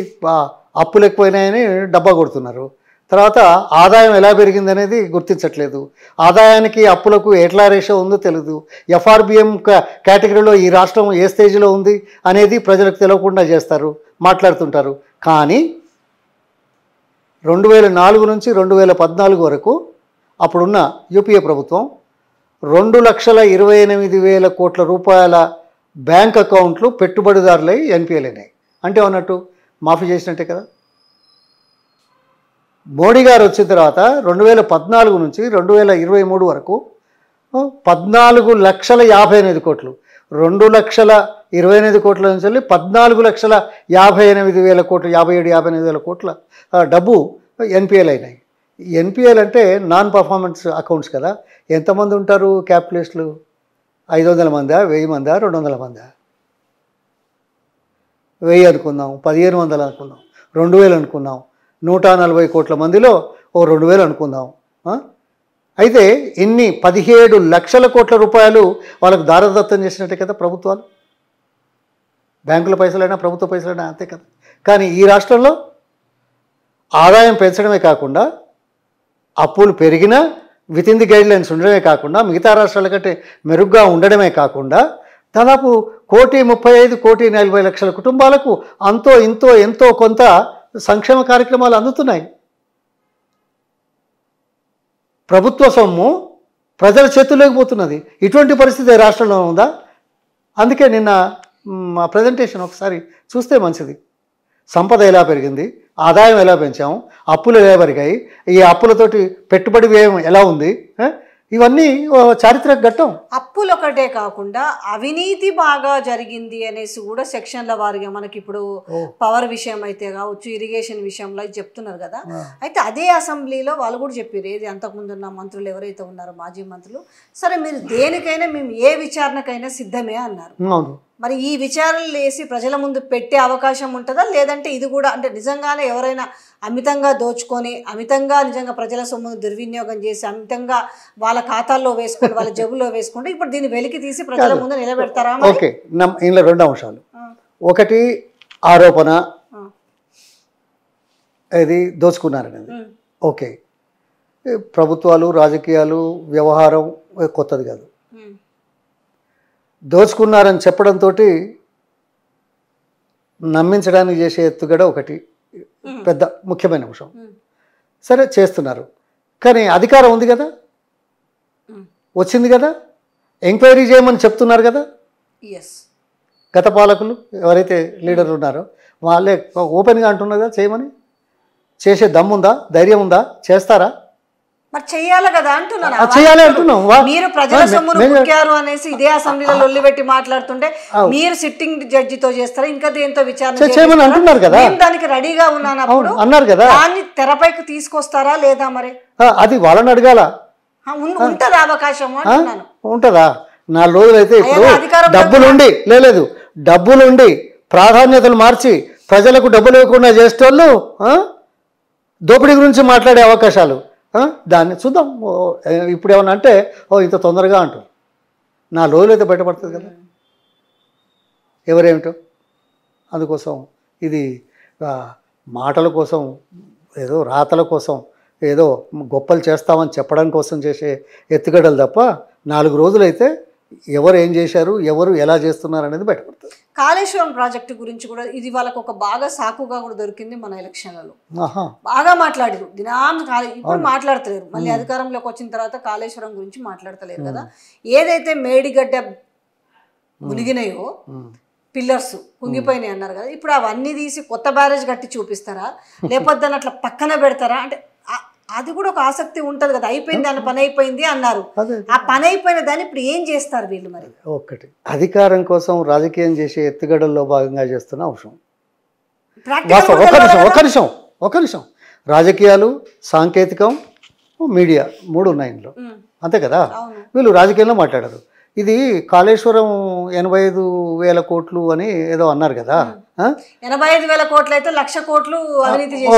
అప్పులు ఎక్కువైనాయని డబ్బా కొడుతున్నారు తర్వాత ఆదాయం ఎలా పెరిగింది అనేది గుర్తించట్లేదు ఆదాయానికి అప్పులకు ఎట్లా రేషో ఉందో తెలియదు ఎఫ్ఆర్బిఎం కేటగిరీలో ఈ రాష్ట్రం ఏ స్టేజ్లో ఉంది అనేది ప్రజలకు తెలియకుండా చేస్తారు మాట్లాడుతుంటారు కానీ రెండు వేల నాలుగు నుంచి రెండు వేల పద్నాలుగు వరకు అప్పుడున్న యూపీఏ ప్రభుత్వం రెండు లక్షల ఇరవై ఎనిమిది వేల కోట్ల రూపాయల బ్యాంక్ అకౌంట్లు పెట్టుబడిదారులై ఎన్పిఎల్ అంటే అన్నట్టు మాఫీ చేసినట్టే కదా మోడీ గారు వచ్చిన తర్వాత రెండు వేల పద్నాలుగు నుంచి రెండు వేల ఇరవై మూడు వరకు పద్నాలుగు లక్షల యాభై ఎనిమిది కోట్లు రెండు లక్షల ఇరవై ఎనిమిది కోట్ల నుంచి వెళ్ళి పద్నాలుగు లక్షల యాభై ఎనిమిది వేల కోట్లు యాభై ఏడు యాభై ఎనిమిది వేల కోట్ల డబ్బు ఎన్పిఎల్ అయినాయి ఎన్పిఎల్ అంటే నాన్ పర్ఫార్మెన్స్ అకౌంట్స్ కదా ఎంతమంది ఉంటారు క్యాపిటలిస్టులు ఐదు వందల మందా వెయ్యి మందా రెండు వందల మందా వెయ్యి అనుకున్నాం పదిహేను వందలు అనుకుందాం రెండు వేలు అనుకున్నాం నూట నలభై కోట్ల మందిలో ఓ రెండు వేలు అనుకుందాం అయితే ఇన్ని పదిహేడు లక్షల కోట్ల రూపాయలు వాళ్ళకు దారదత్తం చేసినట్టే కదా ప్రభుత్వాలు బ్యాంకుల పైసలైనా ప్రభుత్వ పైసలైనా అంతే కదా కానీ ఈ రాష్ట్రంలో ఆదాయం పెంచడమే కాకుండా అప్పులు పెరిగినా విత్ ఇన్ ది గైడ్లైన్స్ ఉండడమే కాకుండా మిగతా రాష్ట్రాల కంటే మెరుగ్గా ఉండడమే కాకుండా దాదాపు కోటి ముప్పై ఐదు కోటి నలభై లక్షల కుటుంబాలకు అంతో ఇంతో ఎంతో కొంత సంక్షేమ కార్యక్రమాలు అందుతున్నాయి ప్రభుత్వ సొమ్ము ప్రజల చేతుల్లోకి పోతున్నది ఇటువంటి పరిస్థితి రాష్ట్రంలో ఉందా అందుకే నిన్న మా ప్రజెంటేషన్ ఒకసారి చూస్తే మంచిది సంపద ఎలా పెరిగింది ఆదాయం ఎలా పెంచాము అప్పులు ఎలా పెరిగాయి ఈ అప్పులతోటి పెట్టుబడి వ్యయం ఎలా ఉంది ఇవన్నీ చారిత్రక ఘట్టం అప్పులు ఒకటే కాకుండా అవినీతి బాగా జరిగింది అనేసి కూడా సెక్షన్ల వారిగా మనకి ఇప్పుడు పవర్ విషయం అయితే కావచ్చు ఇరిగేషన్ విషయంలో చెప్తున్నారు కదా అయితే అదే అసెంబ్లీలో వాళ్ళు కూడా చెప్పారు ఏది అంతకుముందు ఉన్న మంత్రులు ఎవరైతే ఉన్నారో మాజీ మంత్రులు సరే మీరు దేనికైనా మేము ఏ విచారణకైనా సిద్ధమే అన్నారు మరి ఈ విచారణలు వేసి ప్రజల ముందు పెట్టే అవకాశం ఉంటుందా లేదంటే ఇది కూడా అంటే నిజంగానే ఎవరైనా అమితంగా దోచుకొని అమితంగా నిజంగా ప్రజల సొమ్మును దుర్వినియోగం చేసి అమితంగా వాళ్ళ ఖాతాల్లో వేసుకొని వాళ్ళ జబ్బులో వేసుకుంటే ఇప్పుడు దీన్ని వెలికి తీసి ప్రజల ముందు నిలబెడతారా ఓకే ఇందులో రెండు అంశాలు ఒకటి ఆరోపణ ఇది దోచుకున్నారనేది ఓకే ప్రభుత్వాలు రాజకీయాలు వ్యవహారం కొత్తది కాదు దోచుకున్నారని చెప్పడంతో నమ్మించడానికి చేసే ఎత్తుగడ ఒకటి పెద్ద ముఖ్యమైన అంశం సరే చేస్తున్నారు కానీ అధికారం ఉంది కదా వచ్చింది కదా ఎంక్వైరీ చేయమని చెప్తున్నారు కదా గత పాలకులు ఎవరైతే లీడర్లు ఉన్నారో వాళ్ళే ఓపెన్గా అంటున్నారు కదా చేయమని చేసే దమ్ముందా ధైర్యం ఉందా చేస్తారా మరి చెయ్యాలి కదా అంటున్నాను చేయాలి అంటున్నాం మీరు ప్రజల సొమ్మును ముక్కారు అనేసి ఇదే అసెంబ్లీలో లొల్లిబెట్టి మాట్లాడుతుంటే మీరు సిట్టింగ్ జడ్జితో చేస్తారా ఇంకా దేంతో విచారణ చేయమని అంటున్నారు కదా దానికి రెడీగా ఉన్నాను అప్పుడు అన్నారు కదా దాన్ని తెరపైకి తీసుకొస్తారా లేదా మరి అది వాళ్ళని అడగాల ఉంటదా అవకాశం అంటున్నాను ఉంటదా నా రోజులైతే ఇప్పుడు డబ్బులుండి లేదు డబ్బులుండి ప్రాధాన్యతలు మార్చి ప్రజలకు డబ్బులు ఇవ్వకుండా చేసేటోళ్ళు దోపిడీ గురించి మాట్లాడే అవకాశాలు దాన్ని చూద్దాం ఇప్పుడు ఏమన్నా అంటే ఓ ఇంత తొందరగా అంటారు నా లోలు అయితే బయటపడుతుంది కదా ఎవరేమిటో అందుకోసం ఇది మాటల కోసం ఏదో రాతల కోసం ఏదో గొప్పలు చేస్తామని చెప్పడం కోసం చేసే ఎత్తుగడలు తప్ప నాలుగు రోజులైతే ఎవరు ఏం చేశారు ఎవరు ఎలా చేస్తున్నారు అనేది బయటపడుతుంది కాళేశ్వరం ప్రాజెక్టు గురించి కూడా ఇది వాళ్ళకు ఒక బాగా సాకుగా కూడా దొరికింది మన ఎలక్షన్లలో బాగా మాట్లాడారు దినాం ఇప్పుడు మాట్లాడతలేరు మళ్ళీ అధికారంలోకి వచ్చిన తర్వాత కాళేశ్వరం గురించి మాట్లాడతలేరు కదా ఏదైతే మేడిగడ్డ మునిగినాయో పిల్లర్స్ కుంగిపోయినాయి అన్నారు కదా ఇప్పుడు అవన్నీ తీసి కొత్త బ్యారేజ్ కట్టి చూపిస్తారా లేకపోతే అట్లా పక్కన పెడతారా అంటే అది కూడా ఒక ఆసక్తి ఉంటుంది కదా అయిపోయింది అన్న పని అయిపోయింది అన్నారు ఆ పని అయిపోయిన దాన్ని ఇప్పుడు ఏం చేస్తారు వీళ్ళు మరి ఒక్కటి అధికారం కోసం రాజకీయం చేసే ఎత్తుగడల్లో భాగంగా చేస్తున్న అంశం ఒక నిమిషం ఒక నిమిషం ఒక నిమిషం రాజకీయాలు సాంకేతికం మీడియా మూడు ఉన్నాయి ఇందులో అంతే కదా వీళ్ళు రాజకీయంలో మాట్లాడరు ఇది కాళేశ్వరం ఎనభై ఐదు వేల కోట్లు అని ఏదో అన్నారు కదా ఎనభై ఐదు వేల కోట్లు అయితే లక్ష కోట్లు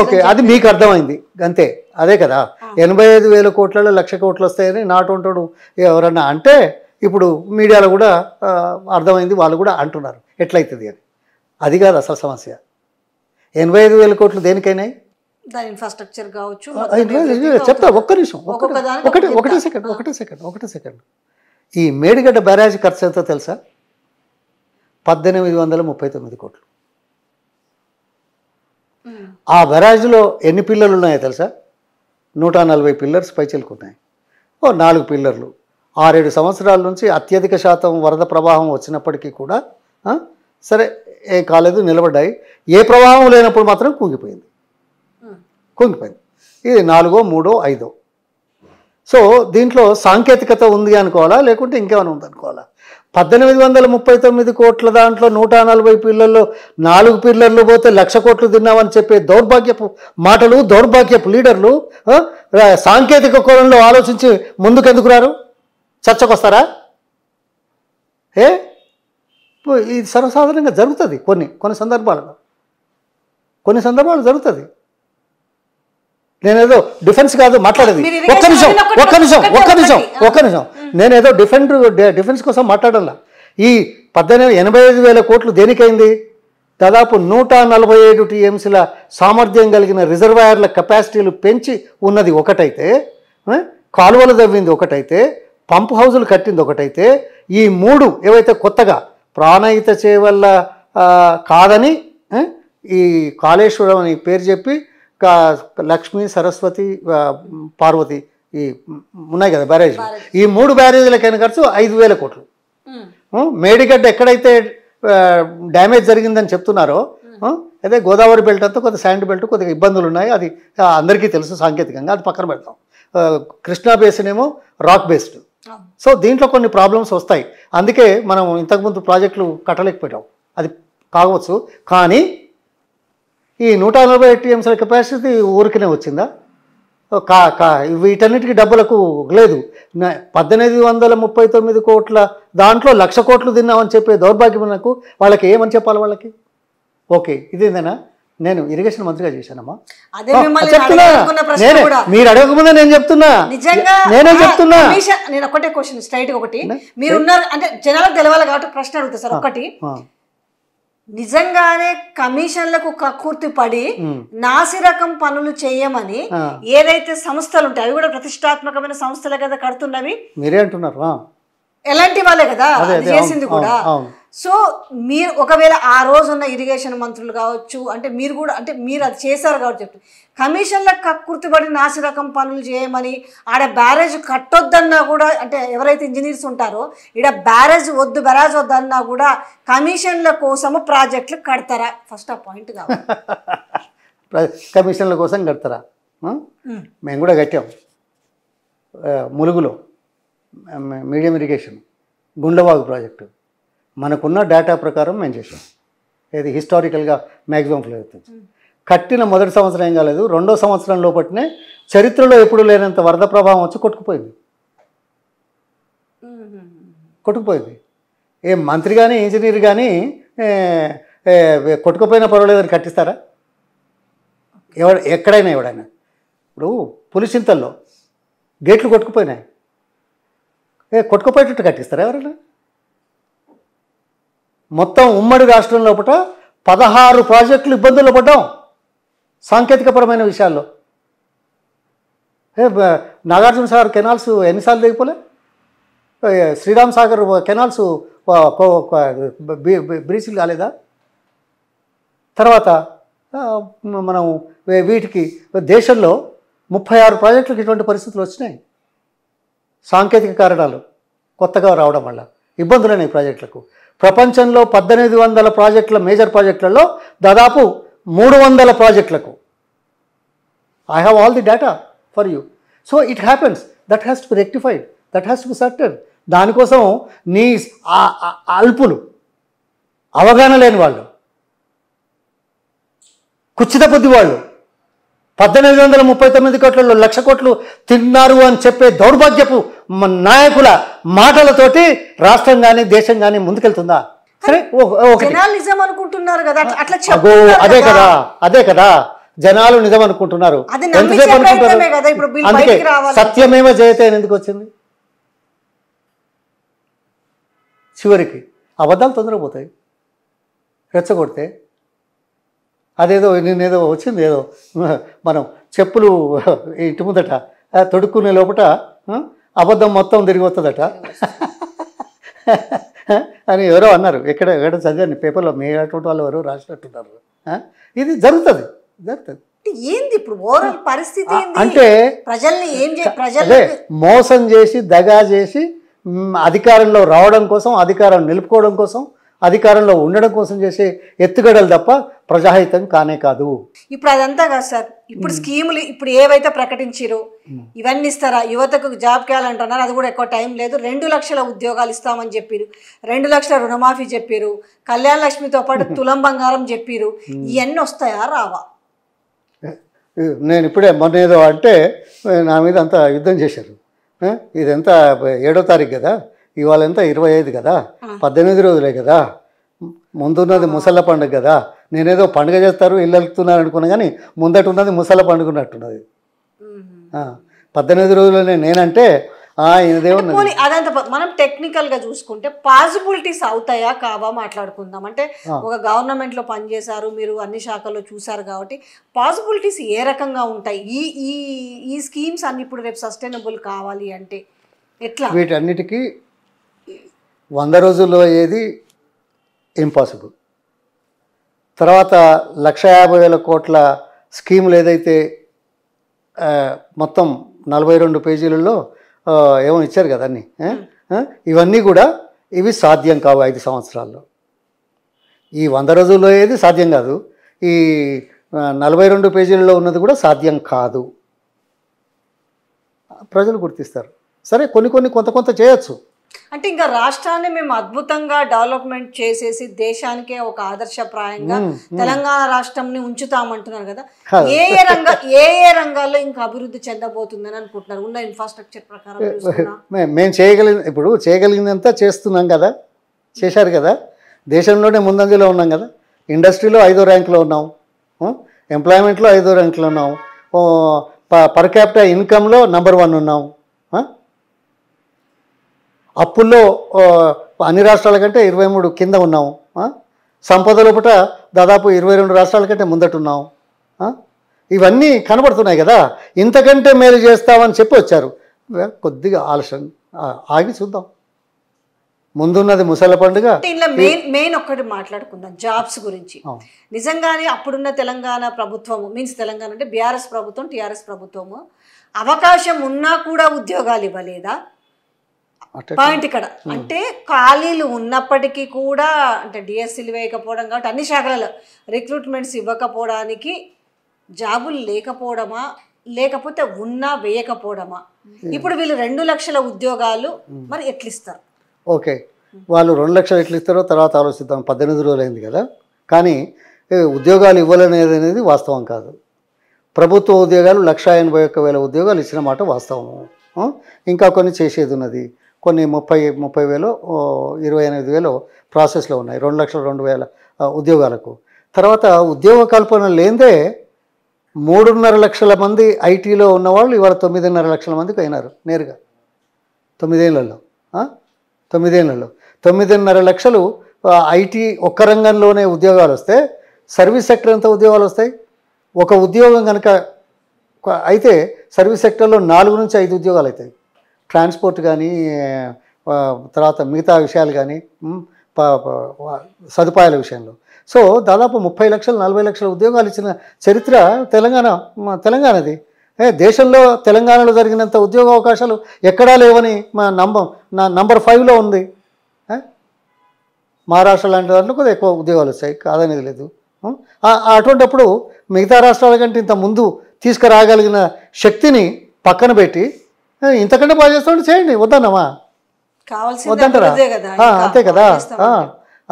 ఓకే అది మీకు అర్థమైంది అంతే అదే కదా ఎనభై ఐదు వేల కోట్లలో లక్ష కోట్లు వస్తాయని నాటుంటాడు ఎవరన్నా అంటే ఇప్పుడు మీడియాలో కూడా అర్థమైంది వాళ్ళు కూడా అంటున్నారు ఎట్లయితుంది అని అది కాదు అసలు సమస్య ఎనభై ఐదు వేల కోట్లు దేనికైనాయి ఇన్ఫ్రాస్ట్రక్చర్ కావచ్చు చెప్తా ఒక్క నిమిషం ఒకటి ఒకటే సెకండ్ ఒకటే సెకండ్ ఒకటే సెకండ్ ఈ మేడిగడ్డ బ్యారేజ్ ఖర్చు ఎంత తెలుసా పద్దెనిమిది వందల ముప్పై తొమ్మిది కోట్లు ఆ బెరాజ్లో ఎన్ని పిల్లలు ఉన్నాయో తెలుసా నూట నలభై పిల్లర్స్ పై చెల్లుకున్నాయి ఓ నాలుగు పిల్లర్లు ఆరేడు సంవత్సరాల నుంచి అత్యధిక శాతం వరద ప్రవాహం వచ్చినప్పటికీ కూడా సరే ఏ కాలేదు నిలబడ్డాయి ఏ ప్రవాహం లేనప్పుడు మాత్రం కుంగిపోయింది కుంగిపోయింది ఇది నాలుగో మూడో ఐదో సో దీంట్లో సాంకేతికత ఉంది అనుకోవాలా లేకుంటే ఇంకేమైనా ఉందనుకోవాలా పద్దెనిమిది వందల ముప్పై తొమ్మిది కోట్ల దాంట్లో నూట నలభై పిల్లల్లో నాలుగు పిల్లర్లు పోతే లక్ష కోట్లు తిన్నామని చెప్పే దౌర్భాగ్యపు మాటలు దౌర్భాగ్యపు లీడర్లు సాంకేతిక కోణంలో ఆలోచించి ముందుకెందుకు రారు చర్చకొస్తారా ఏ ఇది సర్వసాధారణంగా జరుగుతుంది కొన్ని కొన్ని సందర్భాలలో కొన్ని సందర్భాలు జరుగుతుంది నేనేదో డిఫెన్స్ కాదు మాట్లాడేది ఒక్క నిమిషం ఒక్క నిమిషం ఒక్క నిమిషం ఒక్క నిమిషం నేనేదో డిఫెండ్ డిఫెన్స్ కోసం మాట్లాడాల ఈ పద్దెనిమిది ఎనభై ఐదు వేల కోట్లు దేనికైంది దాదాపు నూట నలభై ఏడు టీఎంసీల సామర్థ్యం కలిగిన రిజర్వాయర్ల కెపాసిటీలు పెంచి ఉన్నది ఒకటైతే కాలువలు తవ్వింది ఒకటైతే పంప్ హౌజులు కట్టింది ఒకటైతే ఈ మూడు ఏవైతే కొత్తగా ప్రాణహిత చేయవల్ల కాదని ఈ కాళేశ్వరం అని పేరు చెప్పి లక్ష్మి సరస్వతి పార్వతి ఈ ఉన్నాయి కదా బ్యారేజ్లు ఈ మూడు బ్యారేజీలకైన ఖర్చు ఐదు వేల కోట్లు మేడిగడ్డ ఎక్కడైతే డ్యామేజ్ జరిగిందని చెప్తున్నారో అదే గోదావరి బెల్ట్ అంతా కొద్దిగా శాండ్ బెల్ట్ కొద్దిగా ఇబ్బందులు ఉన్నాయి అది అందరికీ తెలుసు సాంకేతికంగా అది పక్కన పెడతాం కృష్ణా బేస్డ్ ఏమో రాక్ బేస్డ్ సో దీంట్లో కొన్ని ప్రాబ్లమ్స్ వస్తాయి అందుకే మనం ఇంతకుముందు ప్రాజెక్టులు కట్టలేకపోయాం అది కావచ్చు కానీ ఈ నూట నలభై టీఎంసీల కెపాసిటీ ఊరికనే వచ్చిందా కా కా వీటన్నిటికీ డబ్బులకు లేదు పద్దెనిమిది వందల ముప్పై తొమ్మిది కోట్ల దాంట్లో లక్ష కోట్లు తిన్నామని చెప్పే దౌర్భాగ్యం నాకు వాళ్ళకి ఏమని చెప్పాలి వాళ్ళకి ఓకే ఇదేందేనా నేను ఇరిగేషన్ మంత్రిగా చేశానమ్మా చెప్తున్నా మీరు అడగకముందే నేను చెప్తున్నా నేనే చెప్తున్నా నేను ఒకటే క్వశ్చన్ స్ట్రైట్ ఒకటి మీరు ఉన్నారు అంటే జనాలకు తెలవాలి కాబట్టి ప్రశ్న అడుగుతా సార్ ఒకటి నిజంగానే కమిషన్లకు కకూర్తి పడి నాసిరకం పనులు చేయమని ఏదైతే సంస్థలు ఉంటాయి అవి కూడా ప్రతిష్టాత్మకమైన సంస్థలే కదా కడుతున్నవి మీరే అంటున్నారు ఎలాంటి వాళ్ళే కదా చేసింది కూడా సో మీరు ఒకవేళ ఆ రోజున్న ఇరిగేషన్ మంత్రులు కావచ్చు అంటే మీరు కూడా అంటే మీరు అది చేశారు కాబట్టి చెప్తారు కమిషన్ల కక్కుర్తిబడి నాసిరకం పనులు చేయమని ఆడ బ్యారేజ్ కట్టొద్దన్నా కూడా అంటే ఎవరైతే ఇంజనీర్స్ ఉంటారో ఈడ బ్యారేజ్ వద్దు బ్యారేజ్ వద్దన్నా కూడా కమిషన్ల కోసము ప్రాజెక్టులు కడతారా ఫస్ట్ ఆ పాయింట్ కాదు కమిషన్ల కోసం కడతారా మేము కూడా కట్టాం ములుగులో మీడియం ఇరిగేషన్ గుండవాగు ప్రాజెక్టు మనకున్న డేటా ప్రకారం మేము చేసాం ఏది హిస్టారికల్గా మ్యాక్సిమం ఫ్లో అవుతుంది కట్టిన మొదటి సంవత్సరం ఏం కాలేదు రెండో సంవత్సరం లోపట్నే చరిత్రలో ఎప్పుడు లేనంత వరద ప్రభావం వచ్చి కొట్టుకుపోయింది కొట్టుకుపోయింది ఏ మంత్రి కానీ ఇంజనీర్ కానీ కొట్టుకుపోయినా పర్వాలేదని కట్టిస్తారా ఎవ ఎక్కడైనా ఎవడైనా ఇప్పుడు పులిచింతల్లో గేట్లు కొట్టుకుపోయినాయి ఏ కొట్టుకుపోయేటట్టు కట్టిస్తారా ఎవరైనా మొత్తం ఉమ్మడి రాష్ట్రం లోపల పదహారు ప్రాజెక్టులు ఇబ్బందులు పడ్డాం సాంకేతికపరమైన విషయాల్లో నాగార్జున సాగర్ కెనాల్స్ ఎన్నిసార్లు దిగిపోలే శ్రీరామ్ సాగర్ కెనాల్స్ బ్రీచ్లు కాలేదా తర్వాత మనం వీటికి దేశంలో ముప్పై ఆరు ప్రాజెక్టులకు ఇటువంటి పరిస్థితులు వచ్చినాయి సాంకేతిక కారణాలు కొత్తగా రావడం వల్ల ఇబ్బందులైన ప్రాజెక్టులకు ప్రపంచంలో పద్దెనిమిది వందల ప్రాజెక్టుల మేజర్ ప్రాజెక్టులలో దాదాపు మూడు వందల ప్రాజెక్టులకు I have all the data for you so it happens that has to be rectified that has to be certain దానికోసం నీ అల్పులు అవగాహన లేని వాళ్ళు కుచ్చిత బుద్ధి వాళ్ళు పద్దెనిమిది వందల ముప్పై తొమ్మిది కోట్లలో లక్ష కోట్లు తిన్నారు అని చెప్పే దౌర్భాగ్యపు నాయకుల మాటలతోటి రాష్ట్రం కానీ దేశం కానీ ముందుకెళ్తుందా సరే అనుకుంటున్నారు అదే కదా అదే కదా జనాలు నిజం అనుకుంటున్నారు అందుకే సత్యమేమ జయతే ఎందుకు వచ్చింది చివరికి అబద్ధాలు తొందరపోతాయి రెచ్చగొడితే అదేదో నేనేదో వచ్చింది ఏదో మనం చెప్పులు ఇటు ముందట తొడుక్కునే లోపట అబద్ధం మొత్తం తిరిగి వస్తుందట అని ఎవరో అన్నారు ఎక్కడ ఎక్కడ చదివాను పేపర్లో మీ అటువంటి వాళ్ళు ఎవరో రాసినట్టున్నారు ఇది జరుగుతుంది జరుగుతుంది ఏంది ఇప్పుడు ఓవరాల్ పరిస్థితి అంటే ప్రజల్ని ఏం ప్రజలే మోసం చేసి దగా చేసి అధికారంలో రావడం కోసం అధికారం నిలుపుకోవడం కోసం అధికారంలో ఉండడం కోసం చేసే ఎత్తుగడలు తప్ప ప్రజాహితం కానే కాదు ఇప్పుడు అదంతా కాదు సార్ ఇప్పుడు స్కీములు ఇప్పుడు ఏవైతే ప్రకటించారు ఇవన్నీ ఇస్తారా యువతకు జాబ్ కావాలంటున్నారు అది కూడా ఎక్కువ టైం లేదు రెండు లక్షల ఉద్యోగాలు ఇస్తామని చెప్పారు రెండు లక్షల రుణమాఫీ చెప్పారు కళ్యాణ లక్ష్మితో పాటు తులం బంగారం చెప్పారు ఇవన్నీ వస్తాయా రావా నేను ఇప్పుడే మొన్న ఏదో అంటే నా మీద అంత యుద్ధం చేశారు ఇదంతా ఏడో తారీఖు కదా ఇవాళ ఎంత ఇరవై ఐదు కదా పద్దెనిమిది రోజులే కదా ముందున్నది ముసళ్ళ పండుగ కదా నేనేదో పండుగ చేస్తారు ఇల్లు వెళ్తున్నాను అనుకున్నా కానీ ముందట ఉన్నది ముసళ్ళ పండుగ ఉన్నట్టున్నది పద్దెనిమిది రోజులనే నేనంటే మనం టెక్నికల్ గా చూసుకుంటే పాసిబిలిటీస్ అవుతాయా కావా మాట్లాడుకుందాం అంటే ఒక గవర్నమెంట్ లో పనిచేశారు మీరు అన్ని శాఖల్లో చూసారు కాబట్టి పాసిబిలిటీస్ ఏ రకంగా ఉంటాయి ఈ ఈ ఈ స్కీమ్స్ అన్ని ఇప్పుడు రేపు సస్టైనబుల్ కావాలి అంటే ఎట్లా వీటన్నిటికీ వంద రోజుల్లో ఏది ఇంపాసిబుల్ తర్వాత లక్ష యాభై వేల కోట్ల స్కీములు ఏదైతే మొత్తం నలభై రెండు పేజీలలో ఏమో ఇచ్చారు కదా అన్నీ ఇవన్నీ కూడా ఇవి సాధ్యం కావు ఐదు సంవత్సరాల్లో ఈ వంద రోజుల్లో ఏది సాధ్యం కాదు ఈ నలభై రెండు పేజీలలో ఉన్నది కూడా సాధ్యం కాదు ప్రజలు గుర్తిస్తారు సరే కొన్ని కొన్ని కొంత కొంత చేయొచ్చు అంటే ఇంకా రాష్ట్రాన్ని మేము అద్భుతంగా డెవలప్మెంట్ చేసేసి దేశానికే ఒక ఆదర్శప్రాయంగా తెలంగాణ రాష్ట్రంని ఉంచుతామంటున్నారు కదా ఏ ఏ రంగ ఏ ఏ రంగాల్లో ఇంకా అభివృద్ధి చెందబోతుందని అనుకుంటున్నారు ఉన్న ఇన్ఫ్రాస్ట్రక్చర్ ప్రకారం మేము చేయగలిగిన ఇప్పుడు చేయగలిగిందంతా చేస్తున్నాం కదా చేశారు కదా దేశంలోనే ముందంజలో ఉన్నాం కదా ఇండస్ట్రీలో ఐదో ర్యాంక్లో ఉన్నాం ఎంప్లాయ్మెంట్లో ఐదో ర్యాంక్లో ఉన్నాం పర్ క్యాపిటల్ ఇన్కమ్లో నెంబర్ వన్ ఉన్నాం అప్పుల్లో అన్ని రాష్ట్రాల కంటే ఇరవై మూడు కింద ఉన్నాము సంపద లోపల దాదాపు ఇరవై రెండు రాష్ట్రాల కంటే ముందటున్నాము ఇవన్నీ కనబడుతున్నాయి కదా ఇంతకంటే మేలు చేస్తామని చెప్పి వచ్చారు కొద్దిగా ఆలస్యం ఆగి చూద్దాం ముందున్నది ముసల పండుగ మెయిన్ మెయిన్ ఒక్కటి మాట్లాడుకుందాం జాబ్స్ గురించి నిజంగానే అప్పుడున్న తెలంగాణ ప్రభుత్వము మీన్స్ తెలంగాణ అంటే బీఆర్ఎస్ ప్రభుత్వం టీఆర్ఎస్ ప్రభుత్వము అవకాశం ఉన్నా కూడా ఉద్యోగాలు ఇవ్వలేదా పాయింట్ ఇక్కడ అంటే ఖాళీలు ఉన్నప్పటికీ కూడా అంటే డిఎస్సీలు వేయకపోవడం కాబట్టి అన్ని శాఖలలో రిక్రూట్మెంట్స్ ఇవ్వకపోవడానికి జాబులు లేకపోవడమా లేకపోతే ఉన్నా వేయకపోవడమా ఇప్పుడు వీళ్ళు రెండు లక్షల ఉద్యోగాలు మరి ఎట్లిస్తారు ఓకే వాళ్ళు రెండు లక్షలు ఎట్లిస్తారో ఇస్తారో తర్వాత ఆలోచిద్దాం పద్దెనిమిది రోజులైంది కదా కానీ ఉద్యోగాలు ఇవ్వలనేది అనేది వాస్తవం కాదు ప్రభుత్వ ఉద్యోగాలు లక్ష ఎనభై ఒక్క వేల ఉద్యోగాలు ఇచ్చిన మాట వాస్తవము ఇంకా కొన్ని చేసేది ఉన్నది కొన్ని ముప్పై ముప్పై వేలు ఇరవై ఎనిమిది వేలు ప్రాసెస్లో ఉన్నాయి రెండు లక్షల రెండు వేల ఉద్యోగాలకు తర్వాత ఉద్యోగ కల్పన లేదే మూడున్నర లక్షల మంది ఐటీలో ఉన్నవాళ్ళు ఇవాళ తొమ్మిదిన్నర లక్షల మందికి అయినారు నేరుగా తొమ్మిదేళ్ళలో తొమ్మిదేళ్ళలో తొమ్మిదిన్నర లక్షలు ఐటీ ఒక్క రంగంలోనే ఉద్యోగాలు వస్తే సర్వీస్ సెక్టర్ ఎంత ఉద్యోగాలు వస్తాయి ఒక ఉద్యోగం కనుక అయితే సర్వీస్ సెక్టర్లో నాలుగు నుంచి ఐదు ఉద్యోగాలు అవుతాయి ట్రాన్స్పోర్ట్ కానీ తర్వాత మిగతా విషయాలు కానీ సదుపాయాల విషయంలో సో దాదాపు ముప్పై లక్షలు నలభై లక్షల ఉద్యోగాలు ఇచ్చిన చరిత్ర తెలంగాణ తెలంగాణది దేశంలో తెలంగాణలో జరిగినంత ఉద్యోగ అవకాశాలు ఎక్కడా లేవని మా నంబర్ నా నంబర్ ఫైవ్లో ఉంది మహారాష్ట్ర లాంటి దాంట్లో కొద్దిగా ఎక్కువ ఉద్యోగాలు వచ్చాయి కాదనేది లేదు అటువంటిప్పుడు మిగతా రాష్ట్రాల కంటే ఇంత ముందు తీసుకురాగలిగిన శక్తిని పక్కన పెట్టి ఇంతకంటే బాగా చేస్తామంటే చేయండి వద్దన్నమా వద్దంటారా అంతే కదా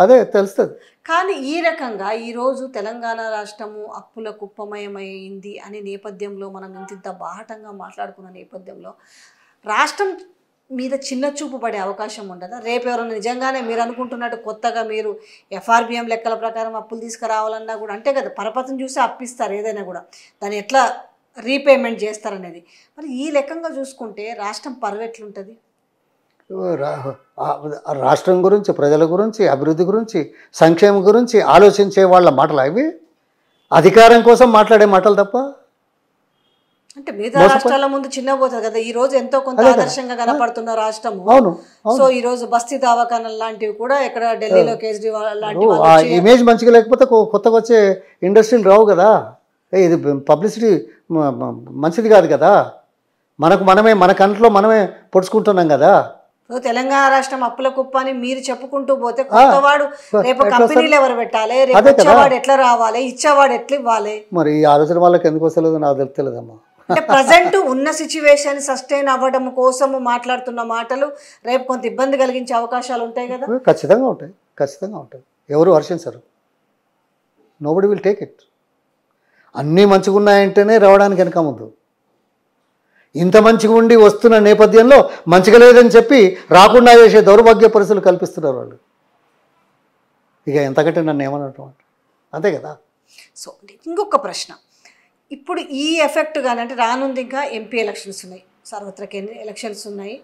అదే తెలుస్తుంది కానీ ఈ రకంగా ఈరోజు తెలంగాణ రాష్ట్రము అప్పుల కుప్పమయమైంది అనే నేపథ్యంలో మనం ఇంత బాహటంగా మాట్లాడుకున్న నేపథ్యంలో రాష్ట్రం మీద చిన్న చూపు పడే అవకాశం ఉండదు రేపు ఎవరైనా నిజంగానే మీరు అనుకుంటున్నట్టు కొత్తగా మీరు ఎఫ్ఆర్బిఎం లెక్కల ప్రకారం అప్పులు తీసుకురావాలన్నా కూడా అంటే కదా పరపతిని చూసి అప్పిస్తారు ఏదైనా కూడా దాన్ని ఎట్లా రీపేమెంట్ చేస్తారనేది మరి ఈ లెక్కంగా చూసుకుంటే రాష్ట్రం పరువెట్లుంటుంది రాష్ట్రం గురించి ప్రజల గురించి అభివృద్ధి గురించి సంక్షేమం గురించి ఆలోచించే వాళ్ళ మాటలు అవి అధికారం కోసం మాట్లాడే మాటలు తప్ప అంటే మిగతా రాష్ట్రాల ముందు చిన్న పోతుంది కదా ఈ రోజు ఎంతో కొంత ఆదర్శంగా కనపడుతున్న రాష్ట్రం అవును సో ఈ రోజు బస్తీ దావాఖానాలు లాంటివి కూడా ఇక్కడ ఢిల్లీలో కేజ్రీవాల్ ఇమేజ్ మంచిగా లేకపోతే కొత్తగా వచ్చే ఇండస్ట్రీలు రావు కదా ఇది పబ్లిసిటీ మంచిది కాదు కదా మనకు మనమే మన కంట్లో మనమే పొడుచుకుంటున్నాం కదా తెలంగాణ రాష్ట్రం అప్పుల కుప్ప అని మీరు చెప్పుకుంటూ పోతే కొత్తవాడు రేపు కంపెనీలు ఎవరు పెట్టాలి రేపు ఇచ్చేవాడు ఎట్లా రావాలి ఇచ్చేవాడు ఎట్లా ఇవ్వాలి మరి ఈ ఆలోచన వాళ్ళకి ఎందుకు వస్తలేదు నాకు తెలుస్తలేదమ్మా ప్రజెంట్ ఉన్న సిచ్యువేషన్ సస్టైన్ అవ్వడం కోసం మాట్లాడుతున్న మాటలు రేపు కొంత ఇబ్బంది కలిగించే అవకాశాలు ఉంటాయి కదా ఖచ్చితంగా ఉంటాయి ఖచ్చితంగా ఉంటాయి ఎవరు హర్షించరు నోబడి విల్ టేక్ ఇట్ అన్నీ మంచిగా ఉన్నాయంటేనే రావడానికి వెనక ముందు ఇంత మంచిగా ఉండి వస్తున్న నేపథ్యంలో మంచిగా లేదని చెప్పి రాకుండా వేసే దౌర్భాగ్య పరిస్థితులు కల్పిస్తున్నారు వాళ్ళు ఇక ఎంతకంటే నన్ను ఏమనటం అంతే కదా సో ఇంకొక ప్రశ్న ఇప్పుడు ఈ ఎఫెక్ట్ కానీ అంటే రానుంది ఇంకా ఎంపీ ఎలక్షన్స్ ఉన్నాయి సార్వత్రిక ఎలక్షన్స్ ఉన్నాయి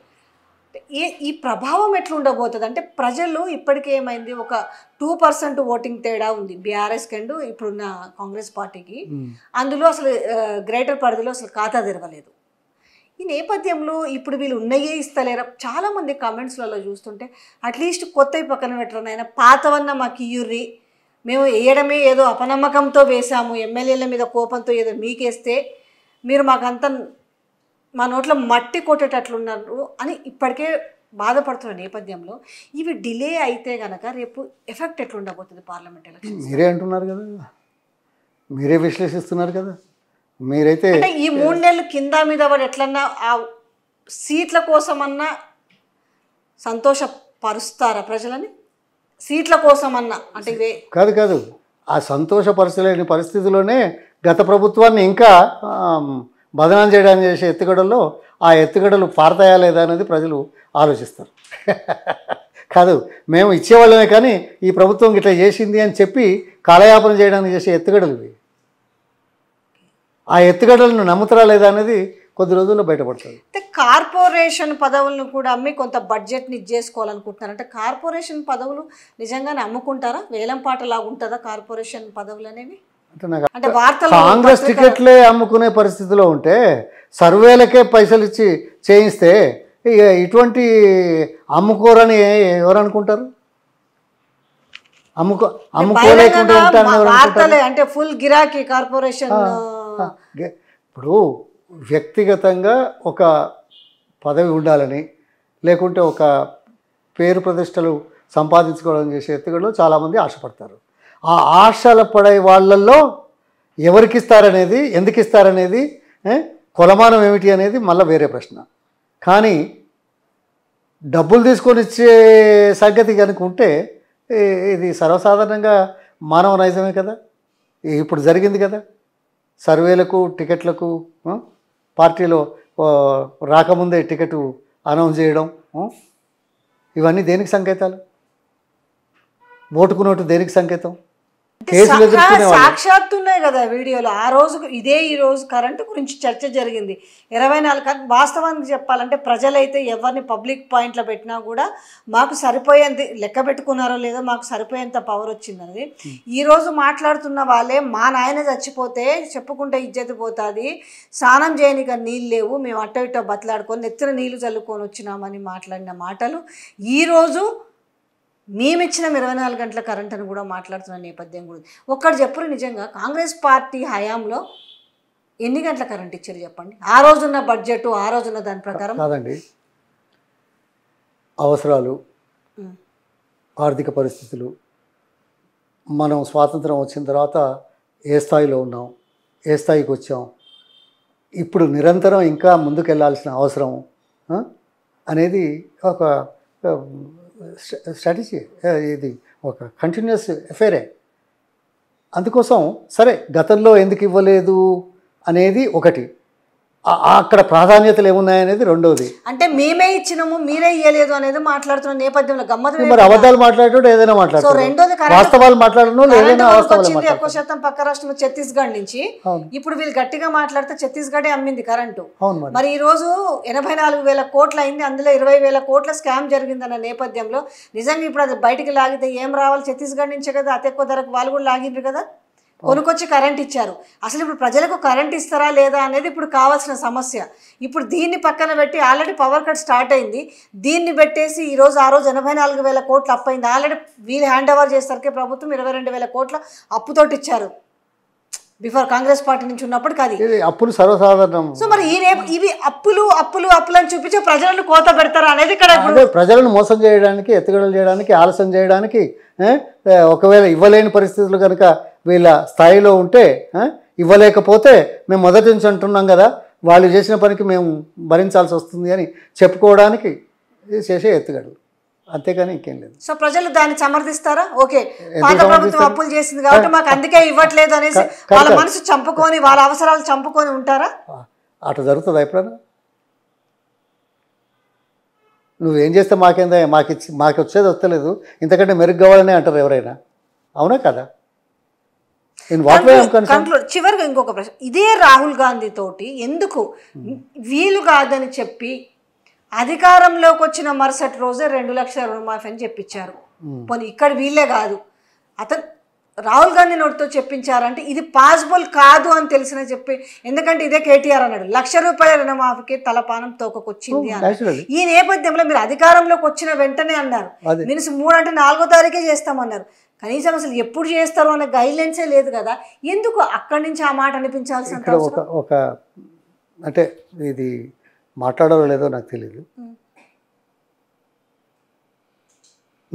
ఏ ఈ ప్రభావం ఎట్లుండబోతుంది అంటే ప్రజలు ఇప్పటికే ఏమైంది ఒక టూ పర్సెంట్ ఓటింగ్ తేడా ఉంది బీఆర్ఎస్ అండ్ ఇప్పుడున్న కాంగ్రెస్ పార్టీకి అందులో అసలు గ్రేటర్ పరిధిలో అసలు ఖాతా తెరవలేదు ఈ నేపథ్యంలో ఇప్పుడు వీళ్ళు ఉన్నాయే ఇస్తలేరా చాలామంది కామెంట్స్లలో చూస్తుంటే అట్లీస్ట్ కొత్తవి పక్కన పెట్టరనైనా పాతవన్న మాకు ఇయ్యుర్రి మేము వేయడమే ఏదో అపనమ్మకంతో వేశాము ఎమ్మెల్యేల మీద కోపంతో ఏదో మీకేస్తే మీరు మాకంత మా నోట్లో మట్టి కొట్టేటట్లున్నారు అని ఇప్పటికే బాధపడుతున్న నేపథ్యంలో ఇవి డిలే అయితే గనక రేపు ఎఫెక్ట్ ఎట్లుండబోతుంది పార్లమెంట్ ఎలక్షన్ మీరే అంటున్నారు కదా మీరే విశ్లేషిస్తున్నారు కదా మీరైతే ఈ మూడు నెలలు కింద మీద వాడు ఎట్లన్నా ఆ సీట్ల కోసమన్నా సంతోషపరుస్తారా ప్రజలని సీట్ల కోసమన్నా అంటే ఇవే కాదు కాదు ఆ సంతోషపరచలేని పరిస్థితిలోనే గత ప్రభుత్వాన్ని ఇంకా బదనాం చేయడానికి చేసే ఎత్తుగడల్లో ఆ ఎత్తుగడలు పారతాయా లేదా అనేది ప్రజలు ఆలోచిస్తారు కాదు మేము ఇచ్చేవాళ్ళమే కానీ ఈ ప్రభుత్వం ఇట్లా చేసింది అని చెప్పి కాలయాపన చేయడానికి చేసే ఎత్తుగడలు ఇవి ఆ ఎత్తుగడలను నమ్ముతారా లేదా అనేది కొద్ది రోజుల్లో బయటపడుతుంది అంటే కార్పొరేషన్ పదవులను కూడా అమ్మి కొంత బడ్జెట్ని చేసుకోవాలనుకుంటున్నారు అంటే కార్పొరేషన్ పదవులు నిజంగానే అమ్ముకుంటారా వేలంపాట లాగుంటుందా ఉంటుందా కార్పొరేషన్ పదవులు అనేవి కాంగ్రెస్ టికెట్లే అమ్ముకునే పరిస్థితిలో ఉంటే సర్వేలకే పైసలు ఇచ్చి చేయిస్తే ఇటువంటి అమ్ముకోరని ఎవరు అనుకుంటారు అమ్ముకో అంటే ఫుల్ కార్పొరేషన్ ఇప్పుడు వ్యక్తిగతంగా ఒక పదవి ఉండాలని లేకుంటే ఒక పేరు ప్రతిష్టలు సంపాదించుకోవడం చేసే వ్యక్తిగా చాలామంది ఆశపడతారు ఆ ఆశల పడే వాళ్ళల్లో ఎవరికి ఇస్తారనేది ఎందుకు ఇస్తారనేది కొలమానం ఏమిటి అనేది మళ్ళీ వేరే ప్రశ్న కానీ డబ్బులు తీసుకొని ఇచ్చే సంగతి కనుకుంటే ఇది సర్వసాధారణంగా మానవ నైజమే కదా ఇప్పుడు జరిగింది కదా సర్వేలకు టికెట్లకు పార్టీలో రాకముందే టికెట్ అనౌన్స్ చేయడం ఇవన్నీ దేనికి సంకేతాలు ఓటుకున్నట్టు దేనికి సంకేతం సాక్షాత్తున్నాయి కదా వీడియోలు ఆ రోజు ఇదే ఈ రోజు కరెంట్ గురించి చర్చ జరిగింది ఇరవై నాలుగు వాస్తవానికి చెప్పాలంటే ప్రజలైతే ఎవరిని పబ్లిక్ పాయింట్లో పెట్టినా కూడా మాకు సరిపోయేంత లెక్క పెట్టుకున్నారో లేదో మాకు సరిపోయేంత పవర్ ఈ ఈరోజు మాట్లాడుతున్న వాళ్ళే మా నాయన చచ్చిపోతే చెప్పుకుంటే ఇజ్జత పోతుంది స్నానం చేయనిక నీళ్ళు లేవు మేము అట్టో ఇట్టో బతలాడుకొని నెత్తిన నీళ్లు చల్లుకొని వచ్చినామని మాట్లాడిన మాటలు ఈరోజు మేము ఇచ్చిన ఇరవై నాలుగు గంటల కరెంట్ అని కూడా మాట్లాడుతున్న నేపథ్యం కూడా ఒక్కడు చెప్పరు నిజంగా కాంగ్రెస్ పార్టీ హయాంలో ఎన్ని గంటల కరెంట్ ఇచ్చారు చెప్పండి ఆ రోజున్న బడ్జెట్ ఆ రోజున్న దాని ప్రకారం కాదండి అవసరాలు ఆర్థిక పరిస్థితులు మనం స్వాతంత్రం వచ్చిన తర్వాత ఏ స్థాయిలో ఉన్నాం ఏ స్థాయికి వచ్చాం ఇప్పుడు నిరంతరం ఇంకా ముందుకెళ్లాల్సిన అవసరం అనేది ఒక స్ట్రాటజీ ఇది ఒక కంటిన్యూస్ ఎఫైరే అందుకోసం సరే గతంలో ఎందుకు ఇవ్వలేదు అనేది ఒకటి అక్కడ ప్రాధాన్యతలు ఏమున్నాయనేది రెండవది అంటే మేమే ఇచ్చినాము మీరే ఇవ్వలేదు అనేది మాట్లాడుతున్న నేపథ్యంలో గమ్మత్తు మరి అబద్ధాలు మాట్లాడేటప్పుడు ఏదైనా మాట్లాడుతున్నారు వాస్తవాలు మాట్లాడడం ఎక్కువ శాతం పక్క రాష్ట్రం ఛత్తీస్గఢ్ నుంచి ఇప్పుడు వీళ్ళు గట్టిగా మాట్లాడితే ఛత్తీస్గఢే అమ్మింది కరెంటు మరి ఈ రోజు ఎనభై నాలుగు వేల కోట్లు అయింది అందులో ఇరవై వేల కోట్ల స్కామ్ జరిగింది అన్న నేపథ్యంలో నిజంగా ఇప్పుడు అది బయటికి లాగితే ఏం రావాలి ఛత్తీస్గఢ్ నుంచే కదా అతి ఎక్కువ ధరకు వాళ్ళు కూడా లాగిండ్రు కదా కొనుకొచ్చి కరెంట్ ఇచ్చారు అసలు ఇప్పుడు ప్రజలకు కరెంట్ ఇస్తారా లేదా అనేది ఇప్పుడు కావాల్సిన సమస్య ఇప్పుడు దీన్ని పక్కన పెట్టి ఆల్రెడీ పవర్ కట్ స్టార్ట్ అయింది దీన్ని పెట్టేసి ఈరోజు ఆ రోజు ఎనభై నాలుగు వేల కోట్లు అప్పైంది ఆల్రెడీ వీళ్ళు హ్యాండ్ ఓవర్ చేసరికి ప్రభుత్వం ఇరవై రెండు వేల కోట్ల అప్పుతోటి ఇచ్చారు బిఫోర్ కాంగ్రెస్ పార్టీ నుంచి ఉన్నప్పుడు కాదు అప్పులు సర్వసాధారణం సో మరి ఈ రేపు ఇవి అప్పులు అప్పులు అప్పులు అని చూపించి ప్రజలను కోత పెడతారు అనేది ఇక్కడ ప్రజలను మోసం చేయడానికి ఎత్తుగడలు చేయడానికి ఆలస్యం చేయడానికి ఒకవేళ ఇవ్వలేని పరిస్థితులు కనుక వీళ్ళ స్థాయిలో ఉంటే ఇవ్వలేకపోతే మేము మొదటి నుంచి అంటున్నాం కదా వాళ్ళు చేసిన పనికి మేము భరించాల్సి వస్తుంది అని చెప్పుకోవడానికి చేసే ఎత్తుగడలు అంతేగాని ఇంకేం లేదు సో ప్రజలు దాన్ని సమర్థిస్తారా ఓకే ప్రభుత్వం అప్పులు చేసింది కాబట్టి మాకు అందుకే ఇవ్వట్లేదు అనేసి వాళ్ళ మనసు చంపుకొని వాళ్ళ అవసరాలు చంపుకొని ఉంటారా అటు జరుగుతుందా ఎప్పుడైనా నువ్వేం చేస్తే మాకేందా మాకు మాకు వచ్చేది వస్తలేదు ఇంతకంటే మెరుగు కావాలని అంటారు ఎవరైనా అవునా కదా చివరిగా ఇంకొక ప్రశ్న ఇదే రాహుల్ గాంధీ తోటి ఎందుకు hmm. వీలు కాదని చెప్పి అధికారంలోకి వచ్చిన మరుసటి రోజే రెండు లక్షల రుణమాఫీ అని చెప్పించారు పోనీ ఇక్కడ వీళ్ళే కాదు అతను రాహుల్ గాంధీ నోటితో చెప్పించారంటే ఇది పాసిబుల్ కాదు అని తెలిసిన చెప్పి ఎందుకంటే ఇదే కేటీఆర్ అన్నాడు లక్ష రూపాయల రుణమాఫీకి తలపానం తోకకొచ్చింది అని ఈ నేపథ్యంలో మీరు అధికారంలోకి వచ్చిన వెంటనే అన్నారు మీన్స్ మూడు అంటే నాలుగో తారీఖే చేస్తామన్నారు కనీసం అసలు ఎప్పుడు చేస్తారు అనే గైడ్లైన్సే లేదు కదా ఎందుకు అక్కడి నుంచి ఆ మాట అనిపించాల్సిన అంటే ఇది మాట్లాడాలో లేదో నాకు తెలియదు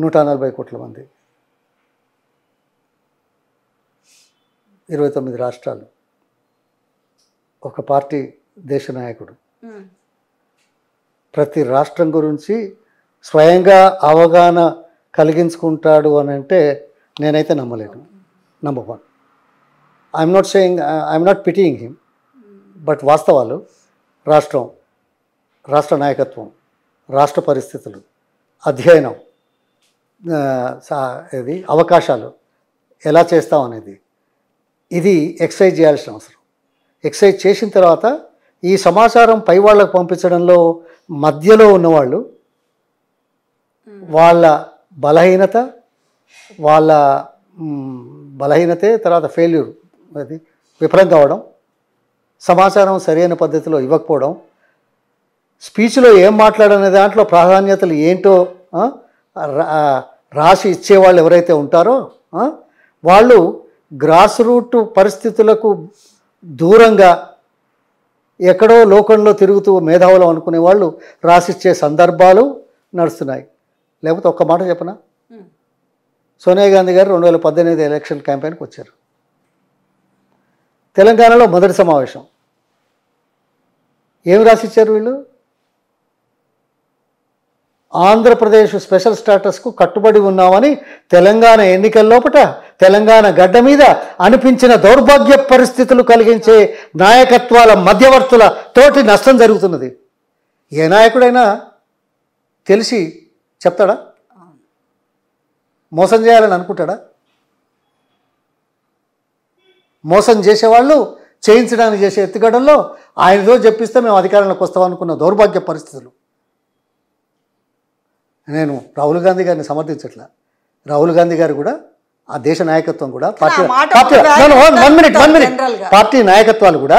నూట నలభై కోట్ల మంది ఇరవై తొమ్మిది రాష్ట్రాలు ఒక పార్టీ దేశ నాయకుడు ప్రతి రాష్ట్రం గురించి స్వయంగా అవగాహన కలిగించుకుంటాడు అని అంటే నేనైతే నమ్మలేను number one I'm not saying I'm not pitting him but వాస్తవాలు రాష్ట్రం రాష్ట్ర నాయకత్వం రాష్ట్ర పరిస్థితులు అధ్యయనం ఇది అవకాశాలు ఎలా చేస్తాం అనేది ఇది ఎక్సైజ్ చేయాల్సిన అవసరం ఎక్సైజ్ చేసిన తర్వాత ఈ సమాచారం పై వాళ్ళకు పంపించడంలో మధ్యలో ఉన్నవాళ్ళు వాళ్ళ బలహీనత వాళ్ళ బలహీనతే తర్వాత ఫెయిల్యూర్ అది విఫలం కావడం సమాచారం సరైన పద్ధతిలో ఇవ్వకపోవడం స్పీచ్లో ఏం మాట్లాడనే దాంట్లో ప్రాధాన్యతలు ఏంటో రాసి ఇచ్చేవాళ్ళు ఎవరైతే ఉంటారో వాళ్ళు గ్రాస్ రూట్ పరిస్థితులకు దూరంగా ఎక్కడో లోకంలో తిరుగుతూ మేధావులు అనుకునే వాళ్ళు రాసిచ్చే సందర్భాలు నడుస్తున్నాయి లేకపోతే ఒక్క మాట చెప్పనా సోనియా గాంధీ గారు రెండు వేల పద్దెనిమిది ఎలక్షన్ క్యాంపెయిన్కి వచ్చారు తెలంగాణలో మొదటి సమావేశం ఏమి రాసిచ్చారు వీళ్ళు ఆంధ్రప్రదేశ్ స్పెషల్ స్టేటస్కు కట్టుబడి ఉన్నామని తెలంగాణ ఎన్నికల లోపల తెలంగాణ గడ్డ మీద అనిపించిన దౌర్భాగ్య పరిస్థితులు కలిగించే నాయకత్వాల మధ్యవర్తుల తోటి నష్టం జరుగుతున్నది ఏ నాయకుడైనా తెలిసి చెప్తాడా మోసం చేయాలని అనుకుంటాడా మోసం చేసేవాళ్ళు చేయించడానికి చేసే ఎత్తుగడల్లో ఆయనతో చెప్పిస్తే మేము అధికారంలోకి వస్తామనుకున్న దౌర్భాగ్య పరిస్థితులు నేను రాహుల్ గాంధీ గారిని సమర్థించట్లా రాహుల్ గాంధీ గారు కూడా ఆ దేశ నాయకత్వం కూడా పార్టీ పార్టీ పార్టీ నాయకత్వాలు కూడా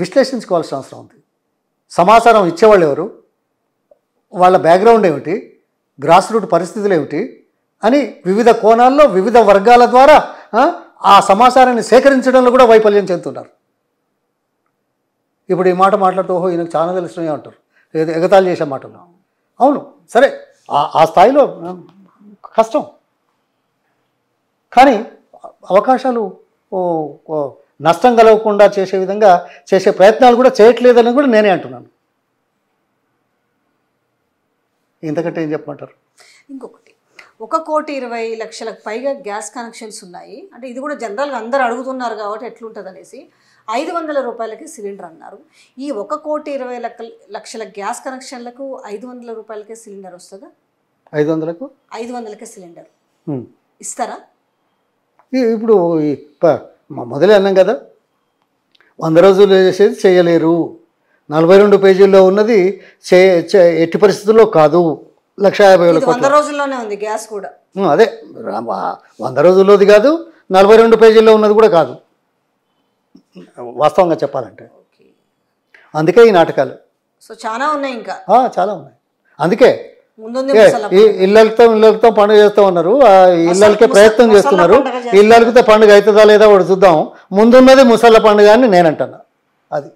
విశ్లేషించుకోవాల్సిన అవసరం ఉంది సమాచారం ఇచ్చేవాళ్ళు ఎవరు వాళ్ళ బ్యాక్గ్రౌండ్ ఏమిటి గ్రాస్ రూట్ పరిస్థితులు ఏమిటి అని వివిధ కోణాల్లో వివిధ వర్గాల ద్వారా ఆ సమాచారాన్ని సేకరించడంలో కూడా వైఫల్యం చెందుతున్నారు ఇప్పుడు ఈ మాట మాట్లాడుతూ ఓహో ఈయనకు చాలా తెలుసునే అంటారు ఎగతాళి చేసే మాటలు అవును సరే ఆ స్థాయిలో కష్టం కానీ అవకాశాలు నష్టం కలగకుండా చేసే విధంగా చేసే ప్రయత్నాలు కూడా చేయట్లేదని కూడా నేనే అంటున్నాను ఇంతకంటే ఏం చెప్పమంటారు ఇంకొకటి ఒక కోటి ఇరవై లక్షలకు పైగా గ్యాస్ కనెక్షన్స్ ఉన్నాయి అంటే ఇది కూడా జనరల్గా అందరు అడుగుతున్నారు కాబట్టి ఎట్లుంటుంది అనేసి ఐదు వందల రూపాయలకి సిలిండర్ అన్నారు ఈ ఒక కోటి ఇరవై లక్షల గ్యాస్ కనెక్షన్లకు ఐదు వందల రూపాయలకే సిలిండర్ వస్తుందా ఐదు వందలకు ఐదు వందలకే సిలిండర్ ఇస్తారా ఇప్పుడు మొదలే అన్నాం కదా వంద రోజులు చేసేది చేయలేరు నలభై రెండు పేజీల్లో ఉన్నది చే ఎట్టి పరిస్థితుల్లో కాదు లక్ష యాభై వేల వంద రోజుల్లోనే ఉంది గ్యాస్ కూడా అదే వంద రోజుల్లోది కాదు నలభై రెండు పేజీల్లో ఉన్నది కూడా కాదు వాస్తవంగా చెప్పాలంటే అందుకే ఈ నాటకాలు సో చాలా ఉన్నాయి ఇంకా చాలా ఉన్నాయి అందుకే ఇళ్ళతో ఇళ్ళతో పండుగ చేస్తూ ఉన్నారు ఇళ్ళకే ప్రయత్నం చేస్తున్నారు ఇళ్ళకితే పండుగ అవుతుందా లేదా వాడు చూద్దాం ముందున్నది ముసళ్ళ పండుగ అని నేను అంటాను అది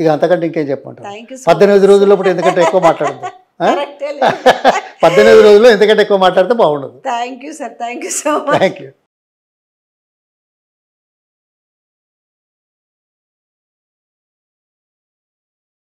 ఇక అంతకంటే ఇంకేం చెప్పమంటాను పద్దెనిమిది రోజుల్లో ఎందుకంటే ఎక్కువ మాట్లాడదు పద్దెనిమిది రోజుల్లో ఎందుకంటే ఎక్కువ మాట్లాడితే బాగుండదు thank you sir thank you so much thank you